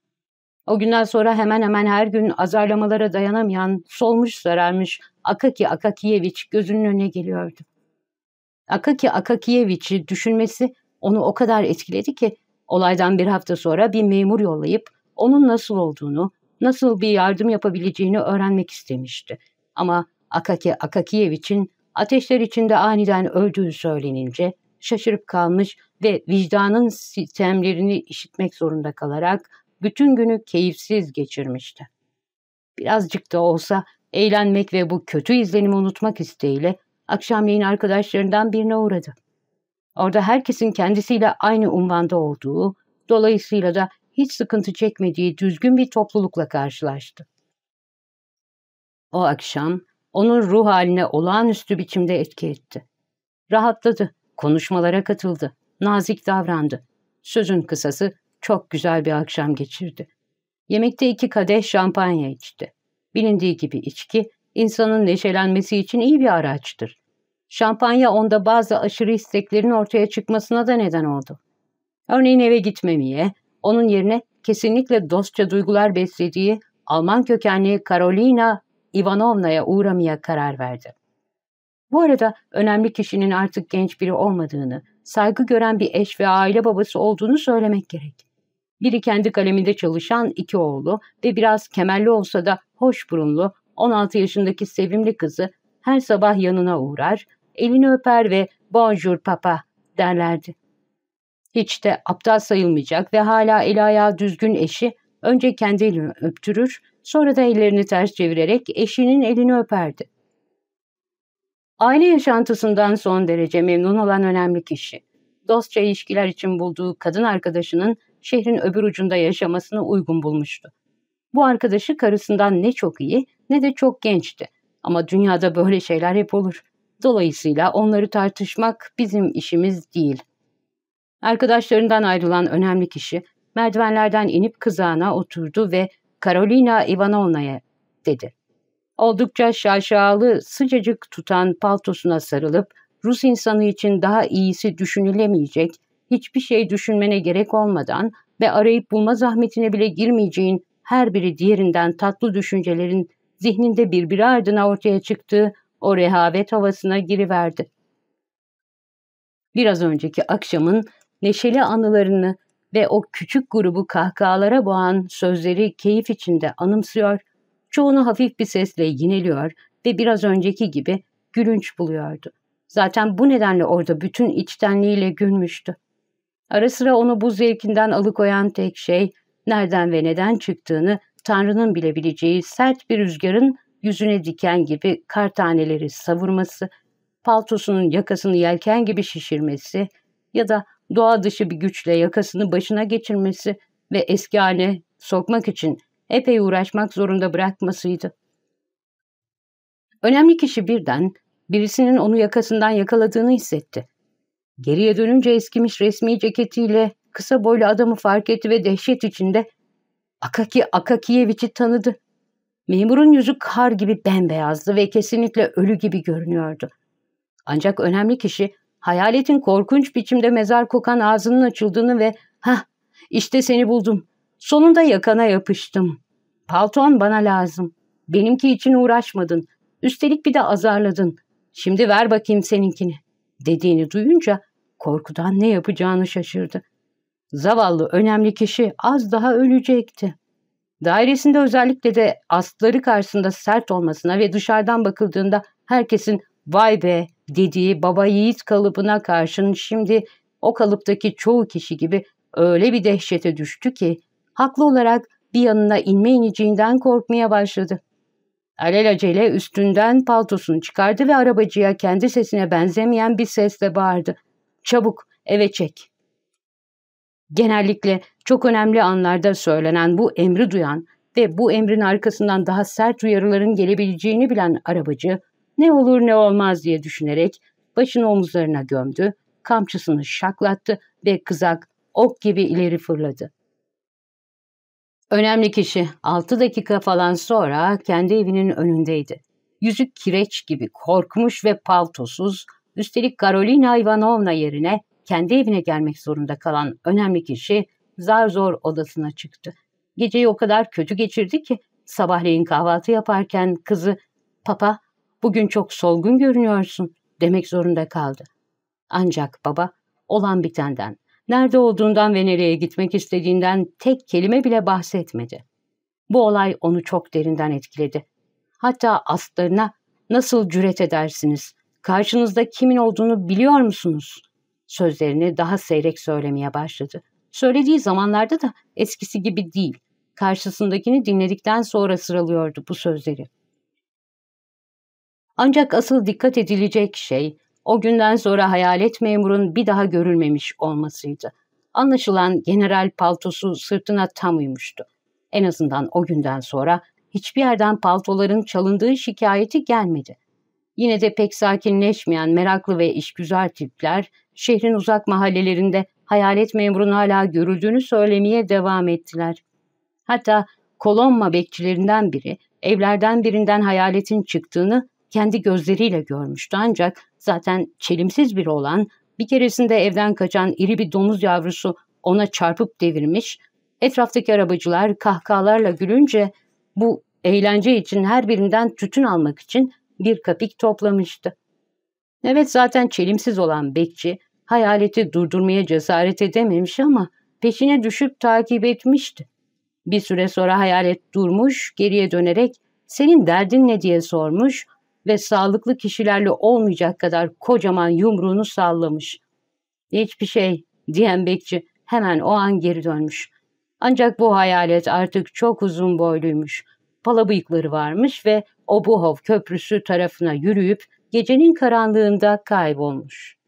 Speaker 1: O günden sonra hemen hemen her gün azarlamalara dayanamayan, solmuş sararmış Akaki Akakiyeviç gözünün önüne geliyordu. Akaki Akakiyeviç'i düşünmesi onu o kadar etkiledi ki olaydan bir hafta sonra bir memur yollayıp onun nasıl olduğunu, nasıl bir yardım yapabileceğini öğrenmek istemişti. Ama Akaki Akakiyevich'in ateşler içinde aniden öldüğü söylenince şaşırıp kalmış ve vicdanın sistemlerini işitmek zorunda kalarak bütün günü keyifsiz geçirmişti. Birazcık da olsa eğlenmek ve bu kötü izlenimi unutmak isteğiyle akşamleyin arkadaşlarından birine uğradı. Orada herkesin kendisiyle aynı unvanda olduğu, dolayısıyla da hiç sıkıntı çekmediği düzgün bir toplulukla karşılaştı. O akşam onun ruh haline olağanüstü biçimde etki etti. Rahatladı, konuşmalara katıldı, nazik davrandı. Sözün kısası çok güzel bir akşam geçirdi. Yemekte iki kadeh şampanya içti. Bilindiği gibi içki, insanın neşelenmesi için iyi bir araçtır. Şampanya onda bazı aşırı isteklerin ortaya çıkmasına da neden oldu. Örneğin eve gitmemeye, onun yerine kesinlikle dostça duygular beslediği Alman kökenli Karolina Ivanovna'ya uğramaya karar verdi. Bu arada önemli kişinin artık genç biri olmadığını, saygı gören bir eş ve aile babası olduğunu söylemek gerek. Biri kendi kaleminde çalışan iki oğlu ve biraz kemelli olsa da hoş burunlu 16 yaşındaki sevimli kızı her sabah yanına uğrar, elini öper ve bonjour papa derlerdi. Hiç de aptal sayılmayacak ve hala el ayağı düzgün eşi önce kendi elini öptürür, sonra da ellerini ters çevirerek eşinin elini öperdi. Aile yaşantısından son derece memnun olan önemli kişi, dostça ilişkiler için bulduğu kadın arkadaşının şehrin öbür ucunda yaşamasını uygun bulmuştu. Bu arkadaşı karısından ne çok iyi ne de çok gençti. Ama dünyada böyle şeyler hep olur. Dolayısıyla onları tartışmak bizim işimiz değil. Arkadaşlarından ayrılan önemli kişi merdivenlerden inip kızağına oturdu ve Karolina Ivanovna'ya dedi. Oldukça şaşalı, sıcacık tutan paltosuna sarılıp Rus insanı için daha iyisi düşünülemeyecek, hiçbir şey düşünmene gerek olmadan ve arayıp bulma zahmetine bile girmeyeceğin her biri diğerinden tatlı düşüncelerin zihninde birbiri ardına ortaya çıktığı o rehavet havasına giriverdi. Biraz önceki akşamın neşeli anılarını ve o küçük grubu kahkahalara boğan sözleri keyif içinde anımsıyor, çoğunu hafif bir sesle yineliyor ve biraz önceki gibi gülünç buluyordu. Zaten bu nedenle orada bütün içtenliğiyle gülmüştü. Ara sıra onu bu zevkinden alıkoyan tek şey, nereden ve neden çıktığını Tanrı'nın bilebileceği sert bir rüzgarın yüzüne diken gibi kar taneleri savurması, paltosunun yakasını yelken gibi şişirmesi ya da doğa dışı bir güçle yakasını başına geçirmesi ve eski haline sokmak için epey uğraşmak zorunda bırakmasıydı. Önemli kişi birden birisinin onu yakasından yakaladığını hissetti. Geriye dönünce eskimiş resmi ceketiyle kısa boylu adamı fark etti ve dehşet içinde Akaki Akakiyeviç'i tanıdı. Memurun yüzü kar gibi bembeyazdı ve kesinlikle ölü gibi görünüyordu. Ancak önemli kişi Hayaletin korkunç biçimde mezar kokan ağzının açıldığını ve ''Hah, işte seni buldum. Sonunda yakana yapıştım. Palton bana lazım. Benimki için uğraşmadın. Üstelik bir de azarladın. Şimdi ver bakayım seninkini.'' dediğini duyunca korkudan ne yapacağını şaşırdı. Zavallı önemli kişi az daha ölecekti. Dairesinde özellikle de astları karşısında sert olmasına ve dışarıdan bakıldığında herkesin vay be dediği baba yiğit kalıbına karşın şimdi o kalıptaki çoğu kişi gibi öyle bir dehşete düştü ki haklı olarak bir yanına inme ineceğinden korkmaya başladı. Alelacele üstünden paltosunu çıkardı ve arabacıya kendi sesine benzemeyen bir sesle bağırdı. Çabuk eve çek. Genellikle çok önemli anlarda söylenen bu emri duyan ve bu emrin arkasından daha sert uyarıların gelebileceğini bilen arabacı ne olur ne olmaz diye düşünerek başını omuzlarına gömdü, kamçısını şaklattı ve kızak ok gibi ileri fırladı. Önemli kişi 6 dakika falan sonra kendi evinin önündeydi. Yüzü kireç gibi korkmuş ve paltosuz, üstelik Karolina Ivanovna yerine kendi evine gelmek zorunda kalan önemli kişi zar zor odasına çıktı. Geceyi o kadar kötü geçirdi ki sabahleyin kahvaltı yaparken kızı ''Papa bugün çok solgun görünüyorsun demek zorunda kaldı. Ancak baba olan bitenden, nerede olduğundan ve nereye gitmek istediğinden tek kelime bile bahsetmedi. Bu olay onu çok derinden etkiledi. Hatta astlarına nasıl cüret edersiniz, karşınızda kimin olduğunu biliyor musunuz? Sözlerini daha seyrek söylemeye başladı. Söylediği zamanlarda da eskisi gibi değil. Karşısındakini dinledikten sonra sıralıyordu bu sözleri. Ancak asıl dikkat edilecek şey o günden sonra hayalet memurun bir daha görülmemiş olmasıydı. Anlaşılan general paltosu sırtına tam uymuştu. En azından o günden sonra hiçbir yerden paltoların çalındığı şikayeti gelmedi. Yine de pek sakinleşmeyen meraklı ve işgüzar tipler şehrin uzak mahallelerinde hayalet memurun hala görüldüğünü söylemeye devam ettiler. Hatta kolonma bekçilerinden biri evlerden birinden hayaletin çıktığını kendi gözleriyle görmüştü ancak zaten çelimsiz biri olan bir keresinde evden kaçan iri bir domuz yavrusu ona çarpıp devirmiş, etraftaki arabacılar kahkahalarla gülünce bu eğlence için her birinden tütün almak için bir kapik toplamıştı. Evet zaten çelimsiz olan bekçi hayaleti durdurmaya cesaret edememiş ama peşine düşüp takip etmişti. Bir süre sonra hayalet durmuş, geriye dönerek senin derdin ne diye sormuş ve sağlıklı kişilerle olmayacak kadar kocaman yumruğunu sallamış. Hiçbir şey diyen bekçi hemen o an geri dönmüş. Ancak bu hayalet artık çok uzun boyluymuş. Pala bıyıkları varmış ve Obuhov köprüsü tarafına yürüyüp gecenin karanlığında kaybolmuş.